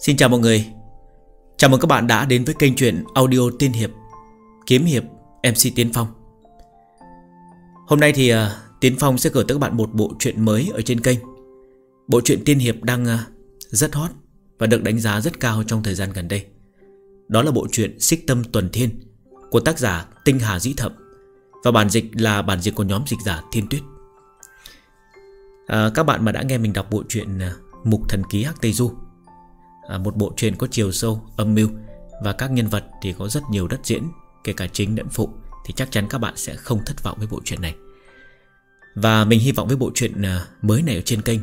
Xin chào mọi người Chào mừng các bạn đã đến với kênh truyện audio tiên hiệp Kiếm hiệp MC Tiến Phong Hôm nay thì uh, Tiến Phong sẽ gửi tới các bạn một bộ truyện mới ở trên kênh Bộ truyện tiên hiệp đang uh, rất hot Và được đánh giá rất cao trong thời gian gần đây Đó là bộ truyện Xích Tâm Tuần Thiên Của tác giả Tinh Hà Dĩ Thậm Và bản dịch là bản dịch của nhóm dịch giả Thiên Tuyết à, Các bạn mà đã nghe mình đọc bộ truyện à, Mục Thần Ký Hắc Tây Du À, một bộ truyện có chiều sâu, âm mưu Và các nhân vật thì có rất nhiều đất diễn Kể cả chính lẫn phụ Thì chắc chắn các bạn sẽ không thất vọng với bộ truyện này Và mình hy vọng với bộ truyện à, mới này ở trên kênh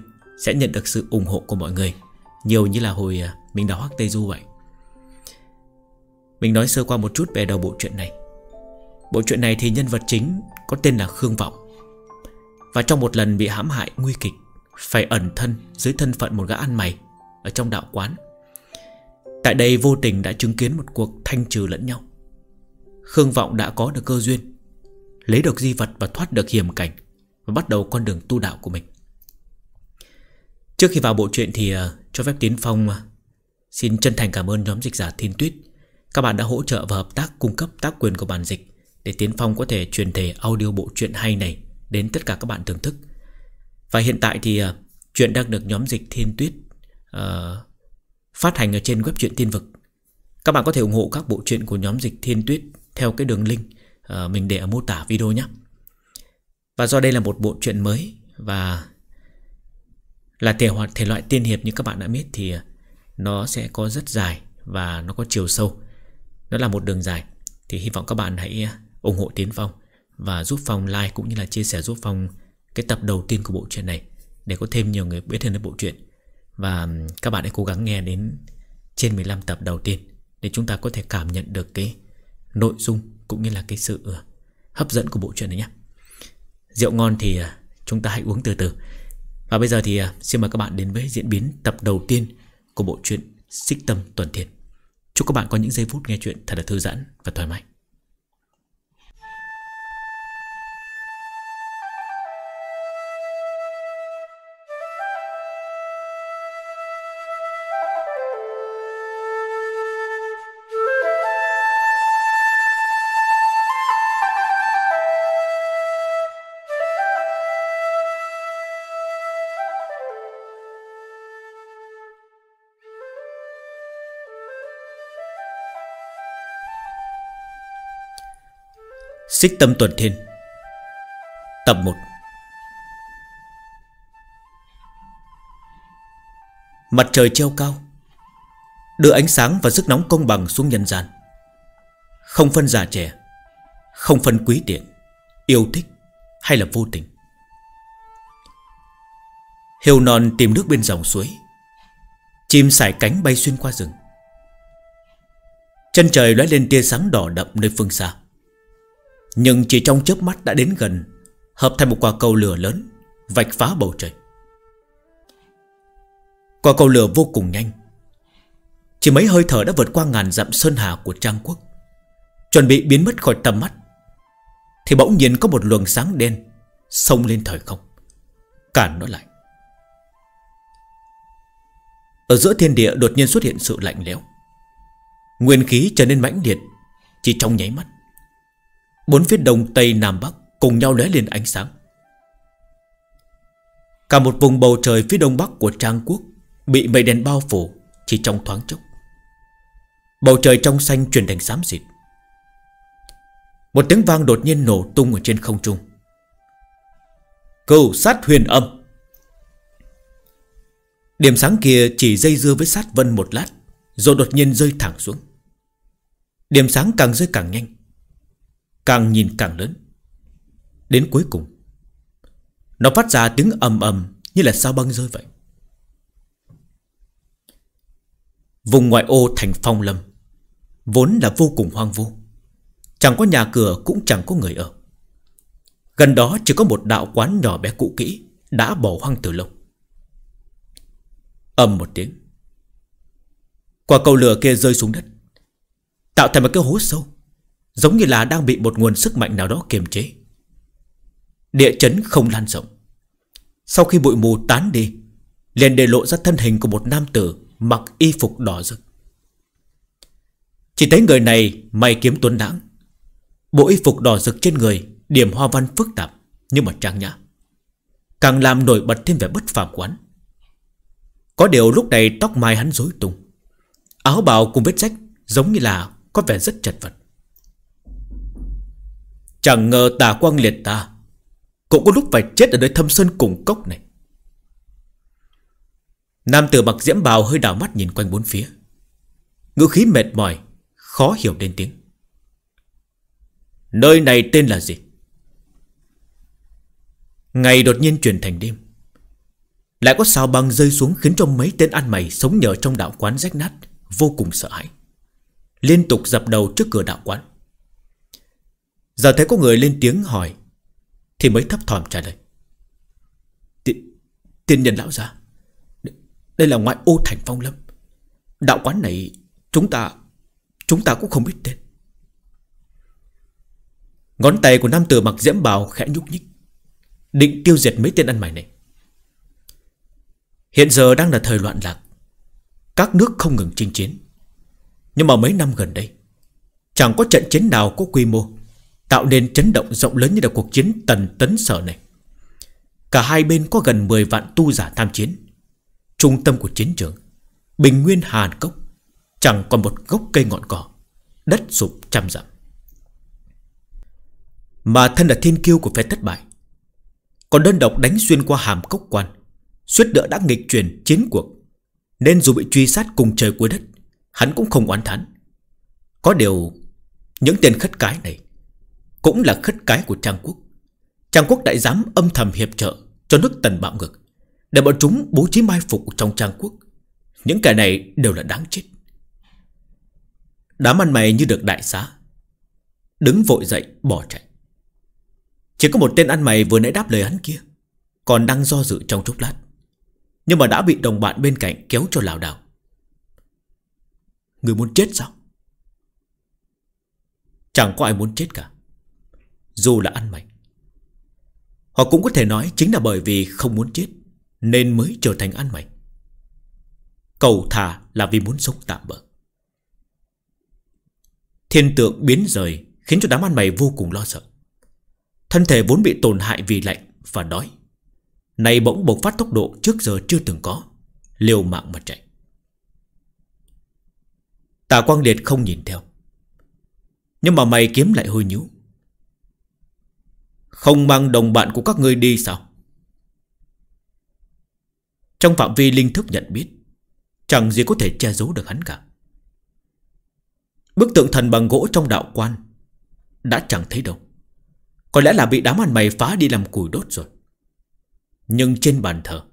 Sẽ nhận được sự ủng hộ của mọi người Nhiều như là hồi à, mình đọc Hắc Tây Du vậy Mình nói sơ qua một chút về đầu bộ truyện này Bộ truyện này thì nhân vật chính có tên là Khương Vọng Và trong một lần bị hãm hại nguy kịch Phải ẩn thân dưới thân phận một gã ăn mày Ở trong đạo quán Tại đây vô tình đã chứng kiến một cuộc thanh trừ lẫn nhau Khương Vọng đã có được cơ duyên Lấy được di vật và thoát được hiểm cảnh Và bắt đầu con đường tu đạo của mình Trước khi vào bộ truyện thì ờ, cho phép Tiến Phong ờ, Xin chân thành cảm ơn nhóm dịch giả Thiên Tuyết Các bạn đã hỗ trợ và hợp tác cung cấp tác quyền của bản dịch Để Tiến Phong có thể truyền thể audio bộ truyện hay này Đến tất cả các bạn thưởng thức Và hiện tại thì ờ, chuyện đang được nhóm dịch Thiên Tuyết uh, Phát hành ở trên web truyện tiên vực Các bạn có thể ủng hộ các bộ truyện của nhóm dịch thiên tuyết Theo cái đường link ờ, mình để ở mô tả video nhé Và do đây là một bộ truyện mới Và là thể, hoạt, thể loại tiên hiệp như các bạn đã biết Thì ờ, nó sẽ có rất dài Và nó có chiều sâu Nó là một đường dài Thì hy vọng các bạn hãy ờ, ủng hộ Tiến Phong Và giúp Phong like cũng như là chia sẻ giúp Phong Cái tập đầu tiên của bộ truyện này Để có thêm nhiều người biết hơn đến bộ truyện và các bạn hãy cố gắng nghe đến trên 15 tập đầu tiên để chúng ta có thể cảm nhận được cái nội dung cũng như là cái sự ờ, hấp dẫn của bộ truyện này nhé. Rượu ngon thì ờ, chúng ta hãy uống từ từ. Và bây giờ thì ờ, xin mời các bạn đến với diễn biến tập đầu tiên của bộ truyện Xích Tâm Tuần Thiện Chúc các bạn có những giây phút nghe chuyện thật là thư giãn và thoải mái. Xích tâm tuần thiên Tập 1 Mặt trời treo cao Đưa ánh sáng và sức nóng công bằng xuống nhân gian Không phân già trẻ Không phân quý tiện Yêu thích hay là vô tình Hiều non tìm nước bên dòng suối Chim sải cánh bay xuyên qua rừng Chân trời lóe lên tia sáng đỏ đậm nơi phương xa nhưng chỉ trong chớp mắt đã đến gần Hợp thành một quả cầu lửa lớn Vạch phá bầu trời Quả cầu lửa vô cùng nhanh Chỉ mấy hơi thở đã vượt qua ngàn dặm sơn hà của Trang Quốc Chuẩn bị biến mất khỏi tầm mắt Thì bỗng nhiên có một luồng sáng đen sông lên thời không Cản nó lại Ở giữa thiên địa đột nhiên xuất hiện sự lạnh lẽo Nguyên khí trở nên mãnh liệt Chỉ trong nháy mắt Bốn phía đông tây nam bắc Cùng nhau lóe lên ánh sáng Cả một vùng bầu trời phía đông bắc của Trang Quốc Bị mây đen bao phủ Chỉ trong thoáng chốc Bầu trời trong xanh chuyển thành xám xịt Một tiếng vang đột nhiên nổ tung ở trên không trung cầu sát huyền âm Điểm sáng kia chỉ dây dưa với sát vân một lát Rồi đột nhiên rơi thẳng xuống Điểm sáng càng rơi càng nhanh Càng nhìn càng lớn Đến cuối cùng Nó phát ra tiếng ầm ầm Như là sao băng rơi vậy Vùng ngoại ô thành phong lâm Vốn là vô cùng hoang vu Chẳng có nhà cửa cũng chẳng có người ở Gần đó chỉ có một đạo quán nhỏ bé cũ kỹ Đã bỏ hoang từ lâu ầm một tiếng Quả cầu lửa kia rơi xuống đất Tạo thành một cái hố sâu Giống như là đang bị một nguồn sức mạnh nào đó kiềm chế Địa chấn không lan rộng Sau khi bụi mù tán đi Liền để lộ ra thân hình của một nam tử Mặc y phục đỏ rực Chỉ thấy người này mày kiếm tuấn đãng Bộ y phục đỏ rực trên người Điểm hoa văn phức tạp Nhưng mà trang nhã Càng làm nổi bật thêm vẻ bất phàm hắn. Có điều lúc này tóc mai hắn rối tung Áo bào cùng vết rách Giống như là có vẻ rất chật vật Chẳng ngờ tà quang liệt ta Cũng có lúc phải chết ở nơi thâm sơn cùng cốc này Nam tử mặc diễm bào hơi đảo mắt nhìn quanh bốn phía Ngữ khí mệt mỏi Khó hiểu đến tiếng Nơi này tên là gì? Ngày đột nhiên chuyển thành đêm Lại có sao băng rơi xuống Khiến cho mấy tên ăn mày sống nhờ trong đạo quán rách nát Vô cùng sợ hãi Liên tục dập đầu trước cửa đạo quán Giờ thấy có người lên tiếng hỏi Thì mới thấp thỏm trả lời Tiên nhân lão gia Đây là ngoại ô thành phong lâm Đạo quán này Chúng ta Chúng ta cũng không biết tên Ngón tay của nam tử mặc diễm bào khẽ nhúc nhích Định tiêu diệt mấy tên ăn mày này Hiện giờ đang là thời loạn lạc Các nước không ngừng chinh chiến Nhưng mà mấy năm gần đây Chẳng có trận chiến nào có quy mô Tạo nên chấn động rộng lớn như là cuộc chiến tần tấn sở này Cả hai bên có gần 10 vạn tu giả tham chiến Trung tâm của chiến trường Bình nguyên Hàn Cốc Chẳng còn một gốc cây ngọn cỏ Đất sụp trăm dặm Mà thân là thiên kiêu của phe thất bại Còn đơn độc đánh xuyên qua hàm cốc quan Suýt đỡ đã nghịch truyền chiến cuộc Nên dù bị truy sát cùng trời cuối đất Hắn cũng không oán thán Có điều Những tên khất cái này cũng là khất cái của Trang Quốc Trang Quốc đại dám âm thầm hiệp trợ Cho nước tần bạo ngược, Để bọn chúng bố trí mai phục trong Trang Quốc Những kẻ này đều là đáng chết Đám ăn mày như được đại xá Đứng vội dậy bỏ chạy Chỉ có một tên ăn mày vừa nãy đáp lời hắn kia Còn đang do dự trong chốc lát Nhưng mà đã bị đồng bạn bên cạnh kéo cho lảo đảo Người muốn chết sao Chẳng có ai muốn chết cả dù là ăn mày Họ cũng có thể nói chính là bởi vì không muốn chết Nên mới trở thành ăn mày Cầu thả là vì muốn sống tạm bỡ Thiên tượng biến rời Khiến cho đám ăn mày vô cùng lo sợ Thân thể vốn bị tổn hại vì lạnh và đói Này bỗng bộc phát tốc độ trước giờ chưa từng có Liều mạng mà chạy Tà Quang Liệt không nhìn theo Nhưng mà mày kiếm lại hơi nhú không mang đồng bạn của các ngươi đi sao Trong phạm vi linh thức nhận biết Chẳng gì có thể che giấu được hắn cả Bức tượng thần bằng gỗ trong đạo quan Đã chẳng thấy đâu Có lẽ là bị đám ăn mày phá đi làm củi đốt rồi Nhưng trên bàn thờ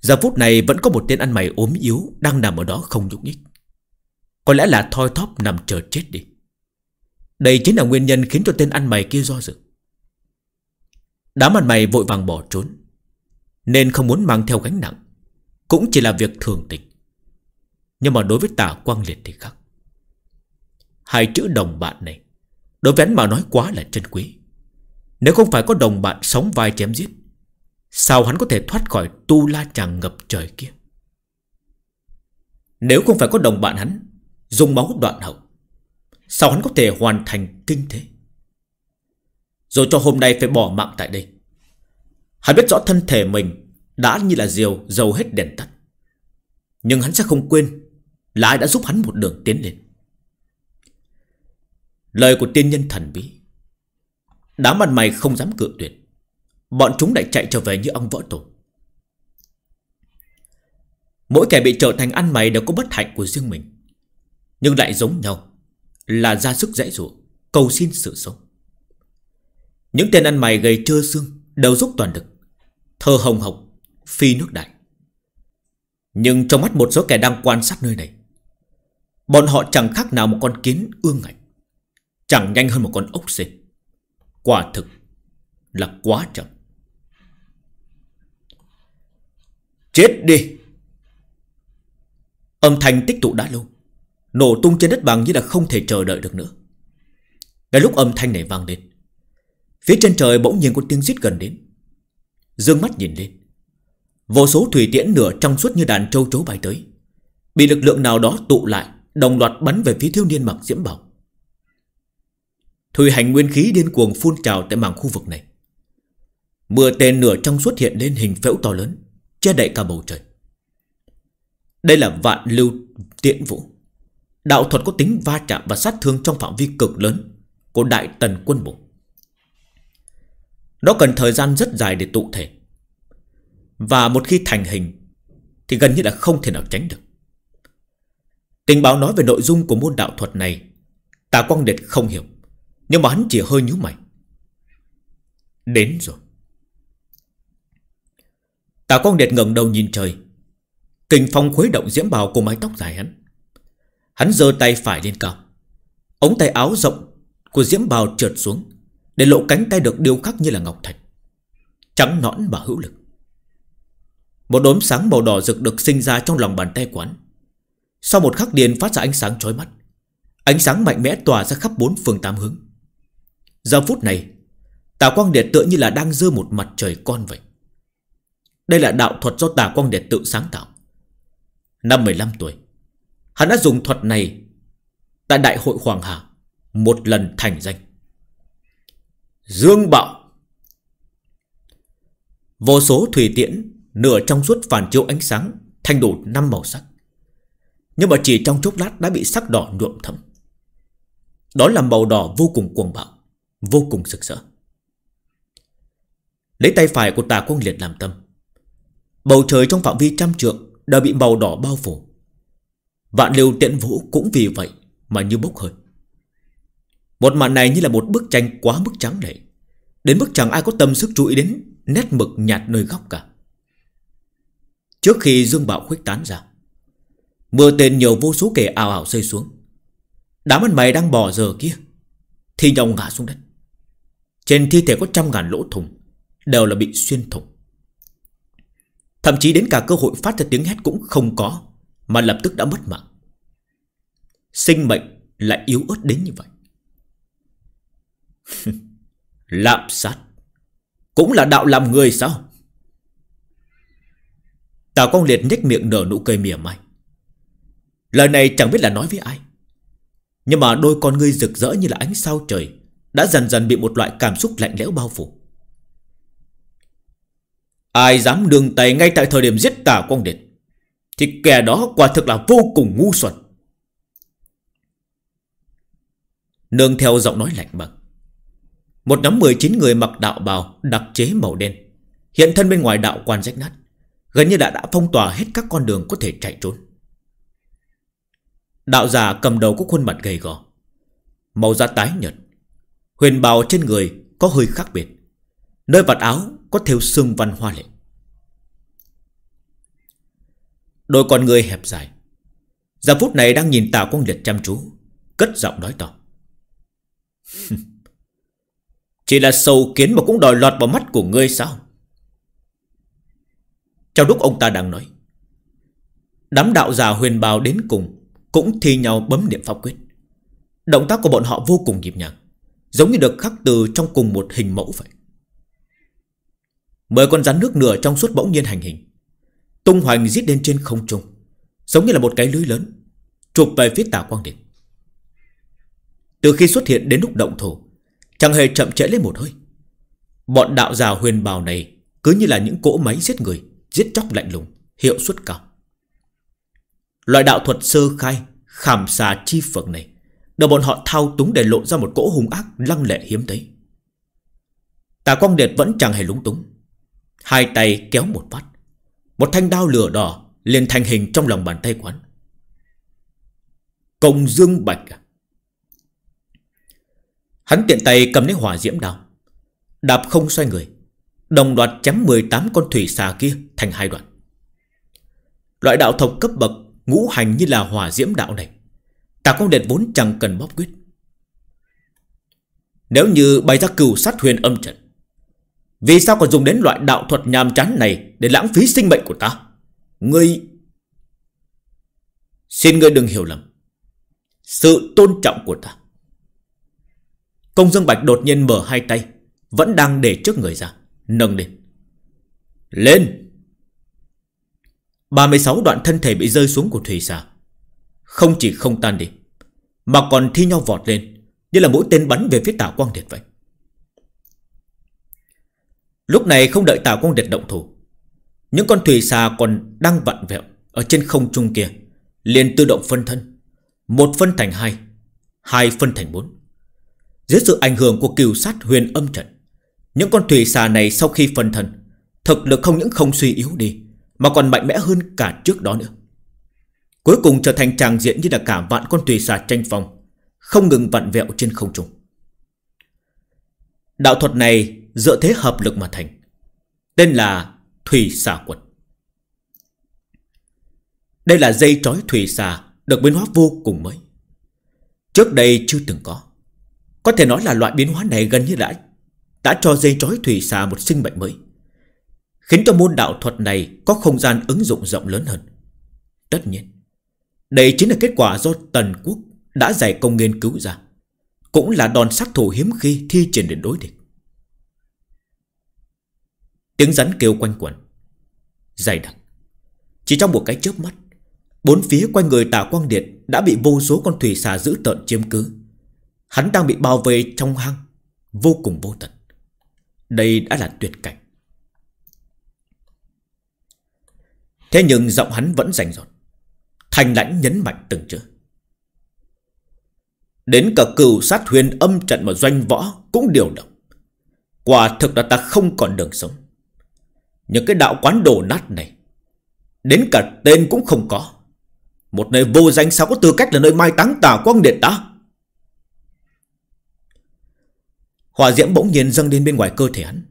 Giờ phút này vẫn có một tên ăn mày ốm yếu Đang nằm ở đó không nhúc nhích Có lẽ là thoi thóp nằm chờ chết đi Đây chính là nguyên nhân khiến cho tên ăn mày kia do dự Đám mặt mày vội vàng bỏ trốn Nên không muốn mang theo gánh nặng Cũng chỉ là việc thường tình Nhưng mà đối với tả quang liệt thì khác Hai chữ đồng bạn này Đối với anh mà nói quá là chân quý Nếu không phải có đồng bạn sống vai chém giết Sao hắn có thể thoát khỏi tu la Tràng ngập trời kia Nếu không phải có đồng bạn hắn Dùng máu đoạn hậu Sao hắn có thể hoàn thành kinh thế rồi cho hôm nay phải bỏ mạng tại đây Hắn biết rõ thân thể mình Đã như là diều dầu hết đèn tắt Nhưng hắn sẽ không quên Là ai đã giúp hắn một đường tiến lên Lời của tiên nhân thần bí Đám mặt mày không dám cự tuyệt Bọn chúng lại chạy trở về như ông võ tổ Mỗi kẻ bị trở thành ăn mày đều có bất hạnh của riêng mình Nhưng lại giống nhau Là ra sức dễ dụ Cầu xin sự sống những tên ăn mày gầy trơ xương Đầu rút toàn lực Thơ hồng hộc Phi nước đại Nhưng trong mắt một số kẻ đang quan sát nơi này Bọn họ chẳng khác nào một con kiến ương ngạnh Chẳng nhanh hơn một con ốc xên Quả thực Là quá chậm Chết đi Âm thanh tích tụ đã lâu Nổ tung trên đất bằng như là không thể chờ đợi được nữa Ngay lúc âm thanh này vang lên Phía trên trời bỗng nhiên có tiếng giít gần đến Dương mắt nhìn lên Vô số thủy tiễn nửa trong suốt như đàn trâu trấu bay tới Bị lực lượng nào đó tụ lại Đồng loạt bắn về phía thiếu niên mặc diễm bảo Thủy hành nguyên khí điên cuồng phun trào tại mảng khu vực này Mưa tên nửa trong suốt hiện lên hình phễu to lớn Che đậy cả bầu trời Đây là vạn lưu tiễn vũ Đạo thuật có tính va chạm và sát thương trong phạm vi cực lớn Của đại tần quân bộ nó cần thời gian rất dài để tụ thể Và một khi thành hình Thì gần như là không thể nào tránh được Tình báo nói về nội dung của môn đạo thuật này Tà Quang Điệt không hiểu Nhưng mà hắn chỉ hơi nhíu mày Đến rồi Tà Quang Điệt ngẩng đầu nhìn trời kinh phong khuấy động diễm bào của mái tóc dài hắn Hắn giơ tay phải lên cao Ống tay áo rộng của diễm bào trượt xuống để lộ cánh tay được điêu khắc như là ngọc thạch Trắng nõn và hữu lực Một đốm sáng màu đỏ rực được sinh ra trong lòng bàn tay quán Sau một khắc điền phát ra ánh sáng chói mắt Ánh sáng mạnh mẽ tỏa ra khắp bốn phương tám hướng Giờ phút này Tà Quang Điệt tựa như là đang dơ một mặt trời con vậy Đây là đạo thuật do Tà Quang Điệt tự sáng tạo Năm 15 tuổi Hắn đã dùng thuật này Tại Đại hội Hoàng Hà Một lần thành danh Dương bạo Vô số thủy tiễn Nửa trong suốt phản chiếu ánh sáng Thành đủ năm màu sắc Nhưng mà chỉ trong chốc lát đã bị sắc đỏ nhuộm thấm Đó là màu đỏ vô cùng cuồng bạo Vô cùng sực sỡ Lấy tay phải của tà quang liệt làm tâm Bầu trời trong phạm vi trăm trượng Đã bị màu đỏ bao phủ Vạn liều tiện vũ cũng vì vậy Mà như bốc hơi một màn này như là một bức tranh quá mức trắng lệ Đến mức chẳng ai có tâm sức chú ý đến Nét mực nhạt nơi góc cả Trước khi dương bạo khuếch tán ra Mưa tên nhiều vô số kẻ ào ảo rơi xuống Đám ăn mày đang bỏ giờ kia Thì nhòng ngã xuống đất Trên thi thể có trăm ngàn lỗ thùng Đều là bị xuyên thủng Thậm chí đến cả cơ hội phát ra tiếng hét cũng không có Mà lập tức đã mất mạng Sinh mệnh lại yếu ớt đến như vậy Lạm sát Cũng là đạo làm người sao Tào Quang Liệt nhếch miệng nở nụ cười mỉa mai Lời này chẳng biết là nói với ai Nhưng mà đôi con ngươi rực rỡ như là ánh sao trời Đã dần dần bị một loại cảm xúc lạnh lẽo bao phủ Ai dám đường tay ngay tại thời điểm giết Tào Quang Liệt Thì kẻ đó quả thực là vô cùng ngu xuẩn Nương theo giọng nói lạnh bạc một nhóm 19 người mặc đạo bào đặc chế màu đen Hiện thân bên ngoài đạo quan rách nát Gần như đã đã phong tỏa hết các con đường có thể chạy trốn Đạo giả cầm đầu có khuôn mặt gầy gò Màu da tái nhợt Huyền bào trên người có hơi khác biệt Nơi vạt áo có thêu sương văn hoa lệ Đôi con người hẹp dài Giờ phút này đang nhìn Tào Quang Liệt chăm chú Cất giọng nói to Chỉ là sâu kiến mà cũng đòi lọt vào mắt của ngươi sao Trong lúc ông ta đang nói Đám đạo già huyền bào đến cùng Cũng thi nhau bấm niệm pháp quyết Động tác của bọn họ vô cùng nhịp nhàng Giống như được khắc từ trong cùng một hình mẫu vậy Mười con rắn nước nửa trong suốt bỗng nhiên hành hình Tung hoành giết lên trên không trung Giống như là một cái lưới lớn Chụp về phía tà quang điện Từ khi xuất hiện đến lúc động thủ Chẳng hề chậm trễ lên một hơi Bọn đạo già huyền bào này Cứ như là những cỗ máy giết người Giết chóc lạnh lùng, hiệu suất cao Loại đạo thuật sơ khai Khảm xà chi phật này Được bọn họ thao túng để lộ ra một cỗ hung ác Lăng lệ hiếm thấy Tà quang điệt vẫn chẳng hề lúng túng Hai tay kéo một phát Một thanh đao lửa đỏ liền thành hình trong lòng bàn tay quán Công dương bạch à Hắn tiện tay cầm lấy hỏa diễm đao Đạp không xoay người Đồng đoạt chém 18 con thủy xà kia Thành hai đoạn Loại đạo thộc cấp bậc Ngũ hành như là hỏa diễm đạo này Tà con đệt vốn chẳng cần bóp quyết Nếu như bày ra cừu sát huyền âm trận Vì sao còn dùng đến loại đạo thuật nhàm chán này Để lãng phí sinh mệnh của ta Ngươi Xin ngươi đừng hiểu lầm Sự tôn trọng của ta Công Dương Bạch đột nhiên mở hai tay Vẫn đang để trước người ra Nâng lên Lên 36 đoạn thân thể bị rơi xuống của thủy xà Không chỉ không tan đi Mà còn thi nhau vọt lên Như là mũi tên bắn về phía tả quang điệt vậy Lúc này không đợi tà quang điệt động thủ Những con thủy xà còn đang vặn vẹo Ở trên không trung kia Liền tự động phân thân Một phân thành hai Hai phân thành bốn dưới sự ảnh hưởng của cừu sát huyền âm trận Những con thủy xà này sau khi phân thần Thực lực không những không suy yếu đi Mà còn mạnh mẽ hơn cả trước đó nữa Cuối cùng trở thành tràng diện như là cả vạn con thủy xà tranh phong Không ngừng vặn vẹo trên không trung Đạo thuật này dựa thế hợp lực mà thành Tên là Thủy xà quật Đây là dây trói thủy xà Được biến hóa vô cùng mới Trước đây chưa từng có có thể nói là loại biến hóa này gần như đã Đã cho dây chói thủy xà một sinh mệnh mới Khiến cho môn đạo thuật này Có không gian ứng dụng rộng lớn hơn Tất nhiên Đây chính là kết quả do Tần Quốc Đã giải công nghiên cứu ra Cũng là đòn sát thủ hiếm khi thi triển đến đối địch Tiếng rắn kêu quanh quẩn Dày đặc Chỉ trong một cái chớp mắt Bốn phía quanh người tà quang điện Đã bị vô số con thủy xà giữ tợn chiếm cứ Hắn đang bị bao vây trong hang Vô cùng vô tận Đây đã là tuyệt cảnh Thế nhưng giọng hắn vẫn rành rọt Thành lãnh nhấn mạnh từng chữ Đến cả cửu sát huyền âm trận mà doanh võ Cũng điều động Quả thực là ta không còn đường sống Những cái đạo quán đồ nát này Đến cả tên cũng không có Một nơi vô danh sao có tư cách là nơi mai táng tà quang điện ta Hỏa diễm bỗng nhiên dâng lên bên ngoài cơ thể hắn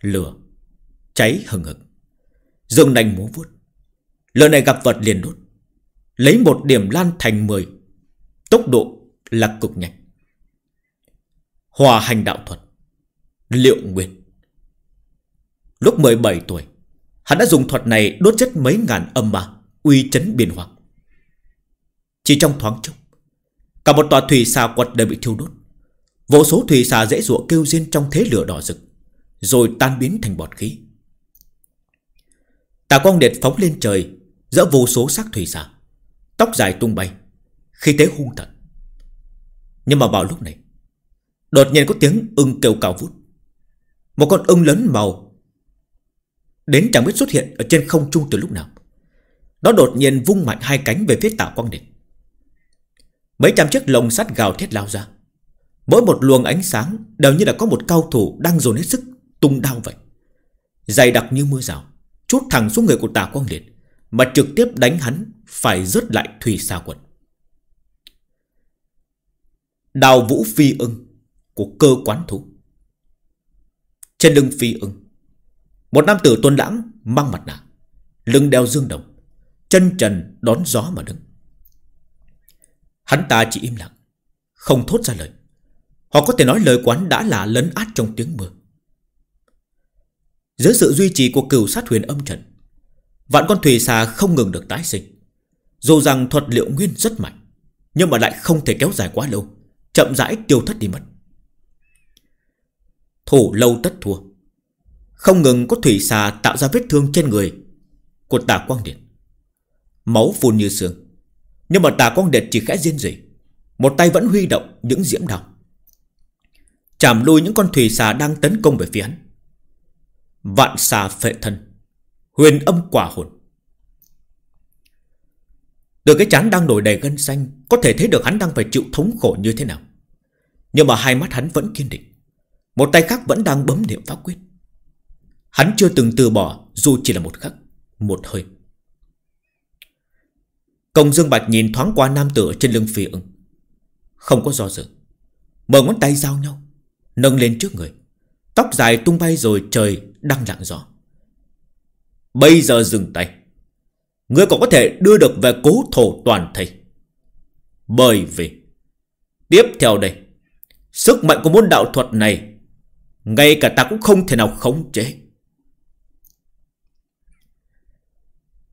Lửa Cháy hừng hực Dương đành múa vuốt Lửa này gặp vật liền đốt Lấy một điểm lan thành 10 Tốc độ là cực nhanh Hòa hành đạo thuật Liệu nguyên Lúc 17 tuổi Hắn đã dùng thuật này đốt chết mấy ngàn âm ma Uy chấn biên hoàng Chỉ trong thoáng chốc Cả một tòa thủy xà quật đều bị thiêu đốt Vô số thủy xà dễ dụa kêu riêng trong thế lửa đỏ rực Rồi tan biến thành bọt khí Tà quang liệt phóng lên trời Dỡ vô số xác thủy xà Tóc dài tung bay Khi thế hung tận Nhưng mà vào lúc này Đột nhiên có tiếng ưng kêu cao vút Một con ưng lớn màu Đến chẳng biết xuất hiện Ở trên không trung từ lúc nào Nó đột nhiên vung mạnh hai cánh về phía tà quang liệt Mấy trăm chiếc lồng sắt gào thét lao ra Mỗi một luồng ánh sáng đều như là có một cao thủ đang dồn hết sức tung đao vậy. Dày đặc như mưa rào, chút thẳng xuống người của Tà Quang Liệt, mà trực tiếp đánh hắn phải rớt lại thủy xa quật Đào vũ phi ưng của cơ quán thú. Trên lưng phi ưng, một nam tử tuân lãng mang mặt nạ, lưng đeo dương đồng, chân trần đón gió mà đứng. Hắn ta chỉ im lặng, không thốt ra lời. Họ có thể nói lời quán đã là lấn át trong tiếng mưa Giữa sự duy trì của cửu sát huyền âm trận Vạn con thủy xà không ngừng được tái sinh Dù rằng thuật liệu nguyên rất mạnh Nhưng mà lại không thể kéo dài quá lâu Chậm rãi tiêu thất đi mất Thủ lâu tất thua Không ngừng có thủy xà tạo ra vết thương trên người Của tà quang điện Máu phun như sương Nhưng mà tà quang điện chỉ khẽ riêng gì Một tay vẫn huy động những diễm đào chạm lui những con thủy xà đang tấn công về phía hắn. Vạn xà phệ thân, huyền âm quả hồn. Từ cái chán đang nổi đầy gân xanh, có thể thấy được hắn đang phải chịu thống khổ như thế nào. Nhưng mà hai mắt hắn vẫn kiên định, một tay khác vẫn đang bấm niệm pháp quyết. Hắn chưa từng từ bỏ dù chỉ là một khắc, một hơi. Công Dương Bạch nhìn thoáng qua nam tử trên lưng phi ưng. Không có do dự. Mở ngón tay giao nhau. Nâng lên trước người Tóc dài tung bay rồi trời đang lặng gió Bây giờ dừng tay Ngươi còn có thể đưa được về cố thổ toàn thầy Bởi vì Tiếp theo đây Sức mạnh của môn đạo thuật này Ngay cả ta cũng không thể nào khống chế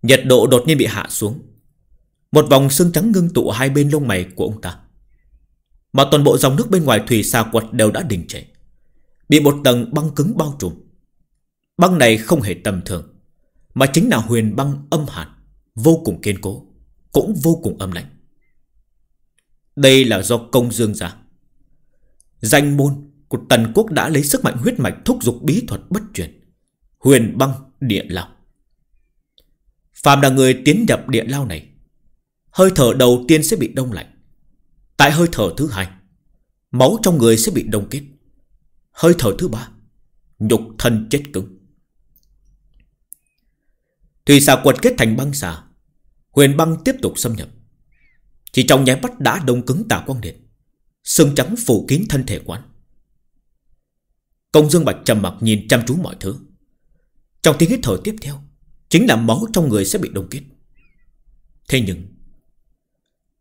Nhiệt độ đột nhiên bị hạ xuống Một vòng xương trắng ngưng tụ hai bên lông mày của ông ta mà toàn bộ dòng nước bên ngoài thủy xà quật đều đã đình trệ Bị một tầng băng cứng bao trùm Băng này không hề tầm thường Mà chính là huyền băng âm hàn Vô cùng kiên cố Cũng vô cùng âm lạnh Đây là do công dương giả Danh môn của Tần Quốc đã lấy sức mạnh huyết mạch Thúc giục bí thuật bất truyền Huyền băng địa lao Phạm là người tiến nhập địa lao này Hơi thở đầu tiên sẽ bị đông lạnh Tại hơi thở thứ hai Máu trong người sẽ bị đông kết Hơi thở thứ ba Nhục thân chết cứng Thủy xà quật kết thành băng xà Huyền băng tiếp tục xâm nhập Chỉ trong nháy mắt đã đông cứng tà quang điện Sương trắng phủ kín thân thể quán Công Dương Bạch trầm mặc nhìn chăm chú mọi thứ Trong tiếng hít thở tiếp theo Chính là máu trong người sẽ bị đông kết Thế nhưng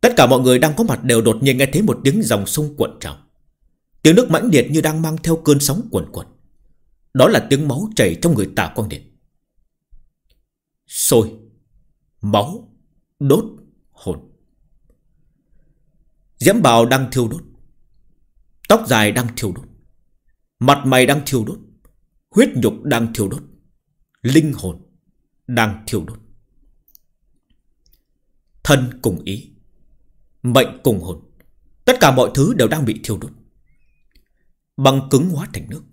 Tất cả mọi người đang có mặt đều đột nhiên nghe thấy một tiếng dòng sông cuộn trào. Tiếng nước mãnh liệt như đang mang theo cơn sóng cuộn cuộn. Đó là tiếng máu chảy trong người tả quang điện. Sôi, máu, đốt, hồn. Diễm bào đang thiêu đốt. Tóc dài đang thiêu đốt. Mặt mày đang thiêu đốt. Huyết nhục đang thiêu đốt. Linh hồn đang thiêu đốt. Thân cùng ý. Mệnh cùng hồn Tất cả mọi thứ đều đang bị thiêu đốt Băng cứng hóa thành nước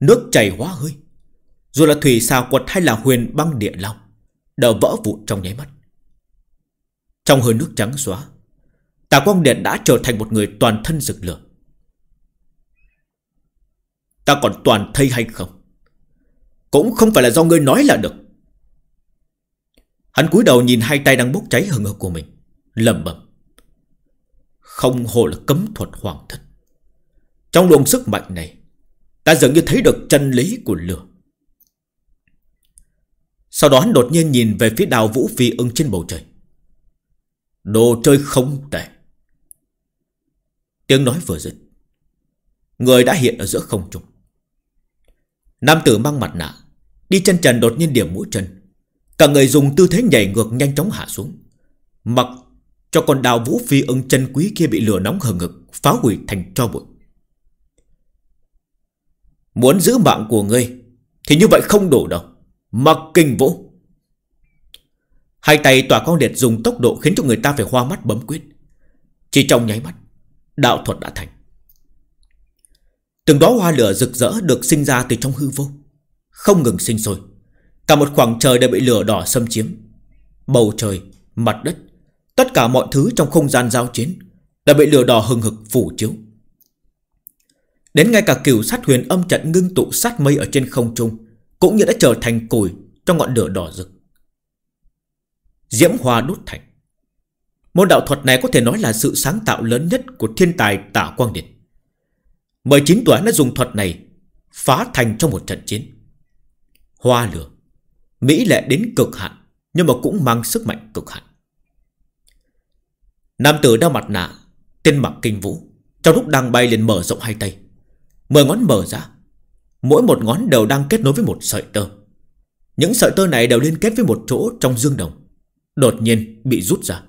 Nước chảy hóa hơi Dù là thủy xà quật hay là huyền băng địa long Đều vỡ vụn trong nháy mắt Trong hơi nước trắng xóa Tà Quang Điện đã trở thành một người toàn thân rực lửa Ta còn toàn thây hay không Cũng không phải là do ngươi nói là được Hắn cúi đầu nhìn hai tay đang bốc cháy hừng hực của mình Lầm bầm không hồ là cấm thuật hoàng thất Trong luồng sức mạnh này Ta dường như thấy được chân lý của lửa Sau đó đột nhiên nhìn về phía đào vũ phi ưng trên bầu trời Đồ chơi không tệ Tiếng nói vừa dứt Người đã hiện ở giữa không trung Nam tử mang mặt nạ Đi chân trần đột nhiên điểm mũi chân Cả người dùng tư thế nhảy ngược nhanh chóng hạ xuống Mặc cho con đào vũ phi ưng chân quý kia bị lửa nóng hở ngực Phá hủy thành cho bụi Muốn giữ mạng của ngươi Thì như vậy không đủ đâu Mặc kinh vũ Hai tay tỏa con liệt dùng tốc độ Khiến cho người ta phải hoa mắt bấm quyết Chỉ trong nháy mắt Đạo thuật đã thành Từng đó hoa lửa rực rỡ được sinh ra từ trong hư vô Không ngừng sinh sôi Cả một khoảng trời đều bị lửa đỏ xâm chiếm Bầu trời, mặt đất Tất cả mọi thứ trong không gian giao chiến Đã bị lửa đỏ hừng hực phủ chiếu Đến ngay cả cửu sát huyền âm trận ngưng tụ sát mây ở trên không trung Cũng như đã trở thành củi trong ngọn lửa đỏ rực Diễm hoa đốt thành Môn đạo thuật này có thể nói là sự sáng tạo lớn nhất của thiên tài tả quang điện 19 tuổi đã dùng thuật này Phá thành trong một trận chiến Hoa lửa Mỹ lệ đến cực hạn Nhưng mà cũng mang sức mạnh cực hạn Nam tử đeo mặt nạ Tên mặc kinh vũ Trong lúc đang bay liền mở rộng hai tay Mười ngón mở ra Mỗi một ngón đều đang kết nối với một sợi tơ Những sợi tơ này đều liên kết với một chỗ trong dương đồng Đột nhiên bị rút ra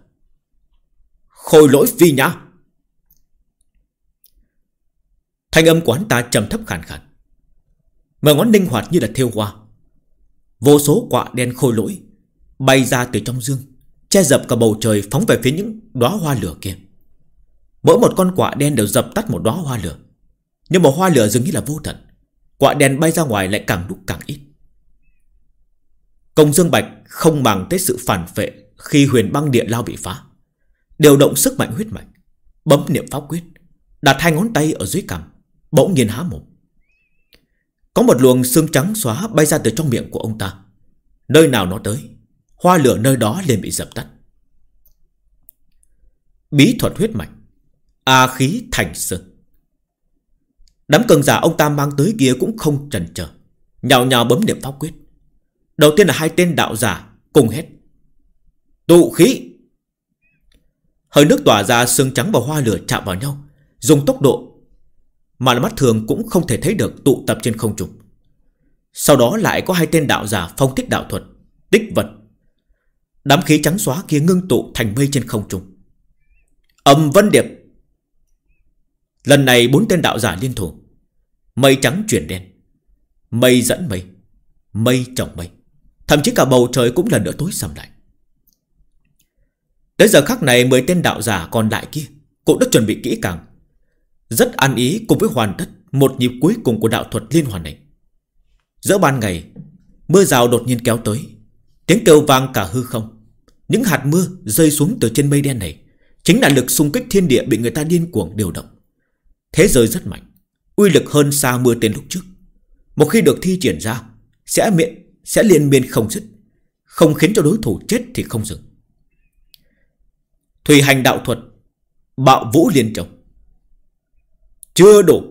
Khôi lỗi phi nhã Thanh âm quán ta trầm thấp khàn khàn Mười ngón linh hoạt như là thiêu hoa Vô số quạ đen khôi lỗi Bay ra từ trong dương che dập cả bầu trời phóng về phía những đóa hoa lửa kia. Mỗi một con quạ đen đều dập tắt một đóa hoa lửa. Nhưng mà hoa lửa dường như là vô tận. quạ đen bay ra ngoài lại càng lúc càng ít. Công Dương Bạch không bằng tới sự phản vệ khi huyền băng địa lao bị phá. Điều động sức mạnh huyết mạch, bấm niệm pháp quyết, đặt hai ngón tay ở dưới cằm, bỗng nhiên há mồm. Có một luồng xương trắng xóa bay ra từ trong miệng của ông ta. Nơi nào nó tới, Hoa lửa nơi đó liền bị dập tắt Bí thuật huyết mạch A khí thành sơn Đám cường giả ông ta mang tới kia cũng không chần chờ Nhào nhào bấm niệm pháp quyết Đầu tiên là hai tên đạo giả Cùng hết Tụ khí Hơi nước tỏa ra sương trắng và hoa lửa chạm vào nhau Dùng tốc độ Mà mắt thường cũng không thể thấy được tụ tập trên không trung Sau đó lại có hai tên đạo giả phong thích đạo thuật Tích vật Đám khí trắng xóa kia ngưng tụ thành mây trên không trung Âm vân điệp Lần này bốn tên đạo giả liên thủ Mây trắng chuyển đen Mây dẫn mây Mây trồng mây Thậm chí cả bầu trời cũng lần nữa tối sầm lại Tới giờ khắc này mười tên đạo giả còn lại kia Cũng đã chuẩn bị kỹ càng Rất an ý cùng với hoàn tất Một nhịp cuối cùng của đạo thuật liên hoàn này Giữa ban ngày Mưa rào đột nhiên kéo tới Tiếng kêu vang cả hư không những hạt mưa rơi xuống từ trên mây đen này Chính là lực xung kích thiên địa bị người ta điên cuồng điều động Thế giới rất mạnh Uy lực hơn xa mưa tên lúc trước Một khi được thi triển ra Sẽ miệng sẽ liên miên không dứt Không khiến cho đối thủ chết thì không dừng Thủy hành đạo thuật Bạo vũ liên trồng Chưa đủ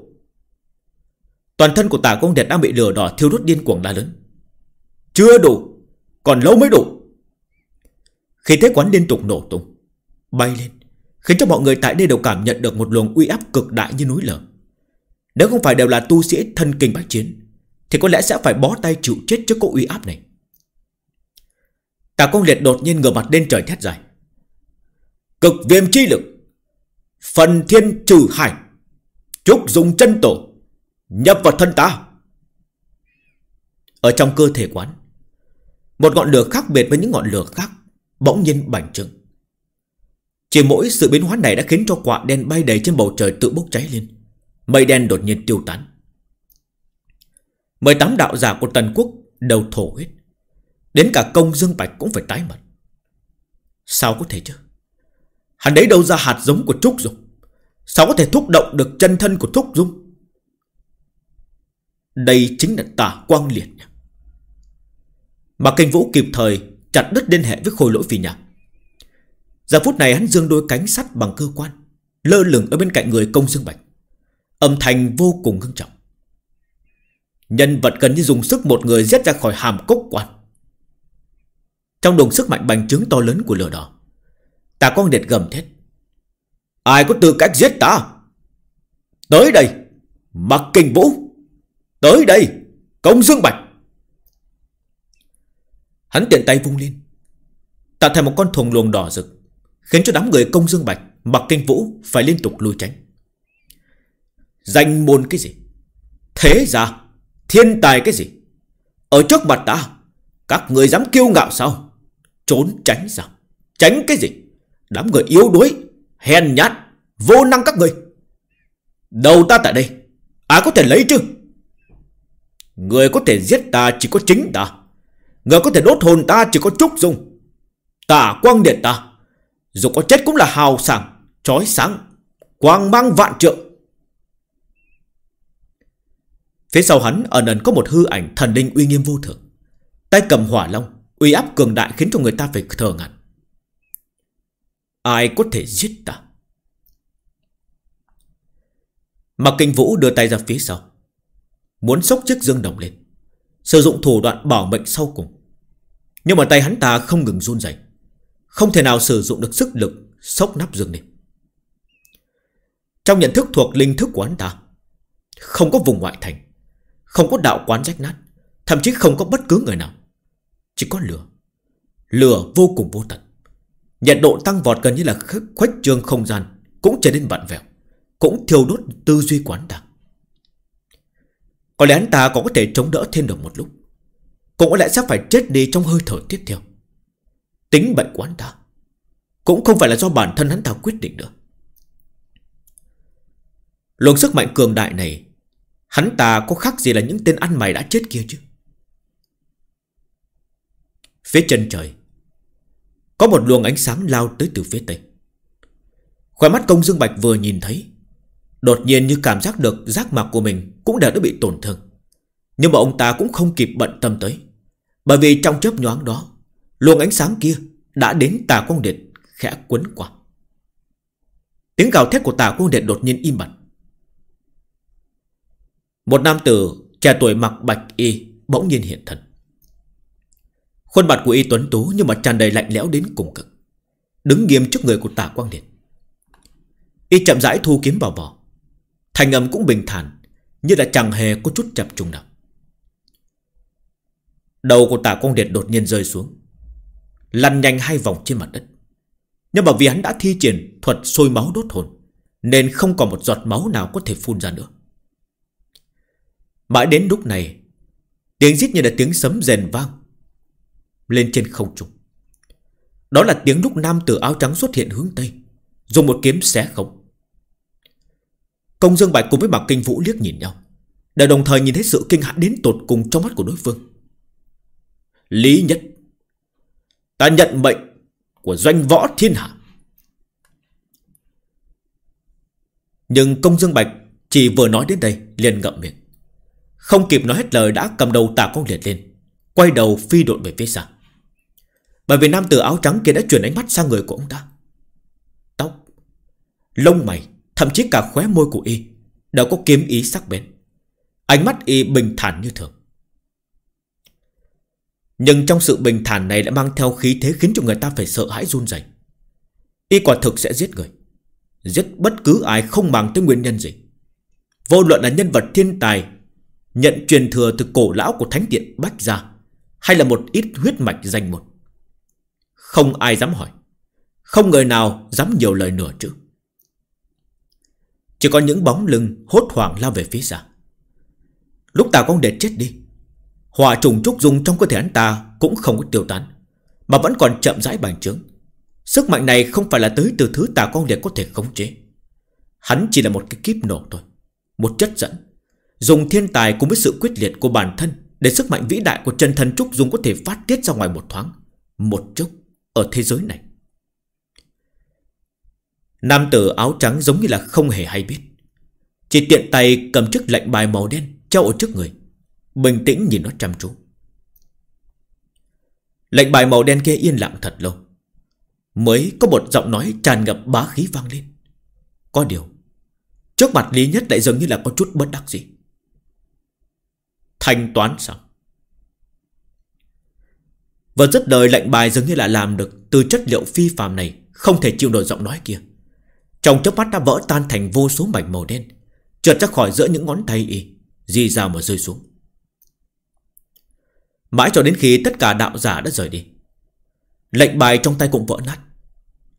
Toàn thân của tà công đẹp đang bị lửa đỏ thiêu đốt điên cuồng la lớn Chưa đủ Còn lâu mới đủ khi thế quán liên tục nổ tung Bay lên Khiến cho mọi người tại đây đều cảm nhận được một luồng uy áp cực đại như núi lở Nếu không phải đều là tu sĩ thân kinh bách chiến Thì có lẽ sẽ phải bó tay chịu chết trước cỗ uy áp này Cả công liệt đột nhiên ngửa mặt lên trời thét dài Cực viêm chi lực Phần thiên trừ hải chúc dùng chân tổ Nhập vào thân ta Ở trong cơ thể quán Một ngọn lửa khác biệt với những ngọn lửa khác bỗng nhiên bành trướng. Chỉ mỗi sự biến hóa này đã khiến cho quạ đen bay đầy trên bầu trời tự bốc cháy lên. Mây đen đột nhiên tiêu tán. 18 đạo giả của Tần Quốc đầu thổ huyết. Đến cả công Dương Bạch cũng phải tái mặt. Sao có thể chứ? Hắn đấy đâu ra hạt giống của Trúc Dung? Sao có thể thúc động được chân thân của Trúc Dung? Đây chính là tà quang liệt. Mà kinh vũ kịp thời Chặt đứt liên hệ với khôi lỗi phi nhà Giờ phút này hắn dương đôi cánh sắt bằng cơ quan Lơ lửng ở bên cạnh người công dương bạch Âm thanh vô cùng ngưng trọng Nhân vật gần như dùng sức một người giết ra khỏi hàm cốc quan Trong đồng sức mạnh bành trướng to lớn của lửa đỏ ta con đệt gầm thét Ai có tư cách giết ta Tới đây Mặc kinh vũ Tới đây Công dương bạch Hắn tiện tay vung lên Tạo thành một con thùng luồng đỏ rực Khiến cho đám người công dương bạch Mặc kinh vũ phải liên tục lui tránh Danh môn cái gì Thế ra Thiên tài cái gì Ở trước mặt ta Các người dám kiêu ngạo sao Trốn tránh sao Tránh cái gì Đám người yếu đuối Hèn nhát Vô năng các người Đầu ta tại đây Ai có thể lấy chứ Người có thể giết ta chỉ có chính ta Người có thể đốt hồn ta chỉ có Trúc Dung Tả quang điện ta Dù có chết cũng là hào sảng chói sáng Quang mang vạn trượng Phía sau hắn ở ẩn có một hư ảnh thần linh uy nghiêm vô thượng Tay cầm hỏa long Uy áp cường đại khiến cho người ta phải thờ ngạt Ai có thể giết ta Mặc kinh vũ đưa tay ra phía sau Muốn sốc chiếc dương đồng lên Sử dụng thủ đoạn bảo mệnh sau cùng Nhưng mà tay hắn ta không ngừng run rẩy Không thể nào sử dụng được sức lực Sốc nắp dương lên Trong nhận thức thuộc linh thức của hắn ta Không có vùng ngoại thành Không có đạo quán rách nát Thậm chí không có bất cứ người nào Chỉ có lửa Lửa vô cùng vô tận Nhiệt độ tăng vọt gần như là khuếch trương không gian Cũng trở nên vặn vẹo Cũng thiêu đốt tư duy quán ta có lẽ hắn ta còn có thể chống đỡ thêm được một lúc Cũng có lẽ sẽ phải chết đi trong hơi thở tiếp theo Tính bệnh của hắn ta Cũng không phải là do bản thân hắn ta quyết định được Luồng sức mạnh cường đại này Hắn ta có khác gì là những tên ăn mày đã chết kia chứ Phía chân trời Có một luồng ánh sáng lao tới từ phía tây Khóe mắt công dương bạch vừa nhìn thấy Đột nhiên như cảm giác được giác mạc của mình Cũng đã đã bị tổn thương Nhưng mà ông ta cũng không kịp bận tâm tới Bởi vì trong chớp nhoáng đó Luồng ánh sáng kia đã đến tà quang điện Khẽ quấn qua Tiếng gào thét của tà quang điện đột nhiên im bặt Một nam tử trẻ tuổi mặc bạch y Bỗng nhiên hiện thân Khuôn mặt của y tuấn tú Nhưng mà tràn đầy lạnh lẽo đến cùng cực Đứng nghiêm trước người của tà quang điện Y chậm rãi thu kiếm vào vỏ Thành âm cũng bình thản Như là chẳng hề có chút chập trùng nào Đầu của tạ quang điệt đột nhiên rơi xuống Lăn nhanh hai vòng trên mặt đất Nhưng mà vì hắn đã thi triển thuật sôi máu đốt hồn Nên không còn một giọt máu nào có thể phun ra nữa Mãi đến lúc này Tiếng giết như là tiếng sấm rền vang Lên trên không trung Đó là tiếng lúc nam tử áo trắng xuất hiện hướng Tây Dùng một kiếm xé không Công Dương Bạch cùng với Mạc Kinh Vũ liếc nhìn nhau Đều đồng thời nhìn thấy sự kinh hãi đến tột cùng trong mắt của đối phương Lý nhất Ta nhận mệnh Của doanh võ thiên hạ Nhưng công dương bạch Chỉ vừa nói đến đây liền ngậm miệng Không kịp nói hết lời đã cầm đầu tà con liệt lên Quay đầu phi đội về phía xa Bởi vì nam tử áo trắng kia đã chuyển ánh mắt sang người của ông ta Tóc Lông mày Thậm chí cả khóe môi của y Đều có kiếm ý sắc bén Ánh mắt y bình thản như thường Nhưng trong sự bình thản này đã mang theo khí thế Khiến cho người ta phải sợ hãi run rẩy. Y quả thực sẽ giết người Giết bất cứ ai không bằng tới nguyên nhân gì Vô luận là nhân vật thiên tài Nhận truyền thừa từ cổ lão của thánh điện Bách Gia Hay là một ít huyết mạch danh một Không ai dám hỏi Không người nào dám nhiều lời nửa chữ chỉ có những bóng lưng hốt hoảng lao về phía xa Lúc Tào Quang Đệ chết đi Hỏa trùng trúc dung trong cơ thể hắn ta Cũng không có tiêu tán Mà vẫn còn chậm rãi bành trướng Sức mạnh này không phải là tới từ thứ Tào Quang Đệ có thể khống chế Hắn chỉ là một cái kiếp nổ thôi Một chất dẫn Dùng thiên tài cùng với sự quyết liệt của bản thân Để sức mạnh vĩ đại của chân thần Trúc Dung có thể phát tiết ra ngoài một thoáng Một chốc ở thế giới này Nam tử áo trắng giống như là không hề hay biết Chỉ tiện tay cầm chiếc lệnh bài màu đen Treo ở trước người Bình tĩnh nhìn nó chăm chú Lệnh bài màu đen kia yên lặng thật lâu Mới có một giọng nói tràn ngập bá khí vang lên Có điều Trước mặt Lý Nhất lại giống như là có chút bất đắc gì Thanh toán xong Và rất đời lệnh bài giống như là làm được Từ chất liệu phi phàm này Không thể chịu nổi giọng nói kia trong chớp mắt đã vỡ tan thành vô số mảnh màu đen Trượt ra khỏi giữa những ngón tay y Di ra mà rơi xuống Mãi cho đến khi tất cả đạo giả đã rời đi Lệnh bài trong tay cũng vỡ nát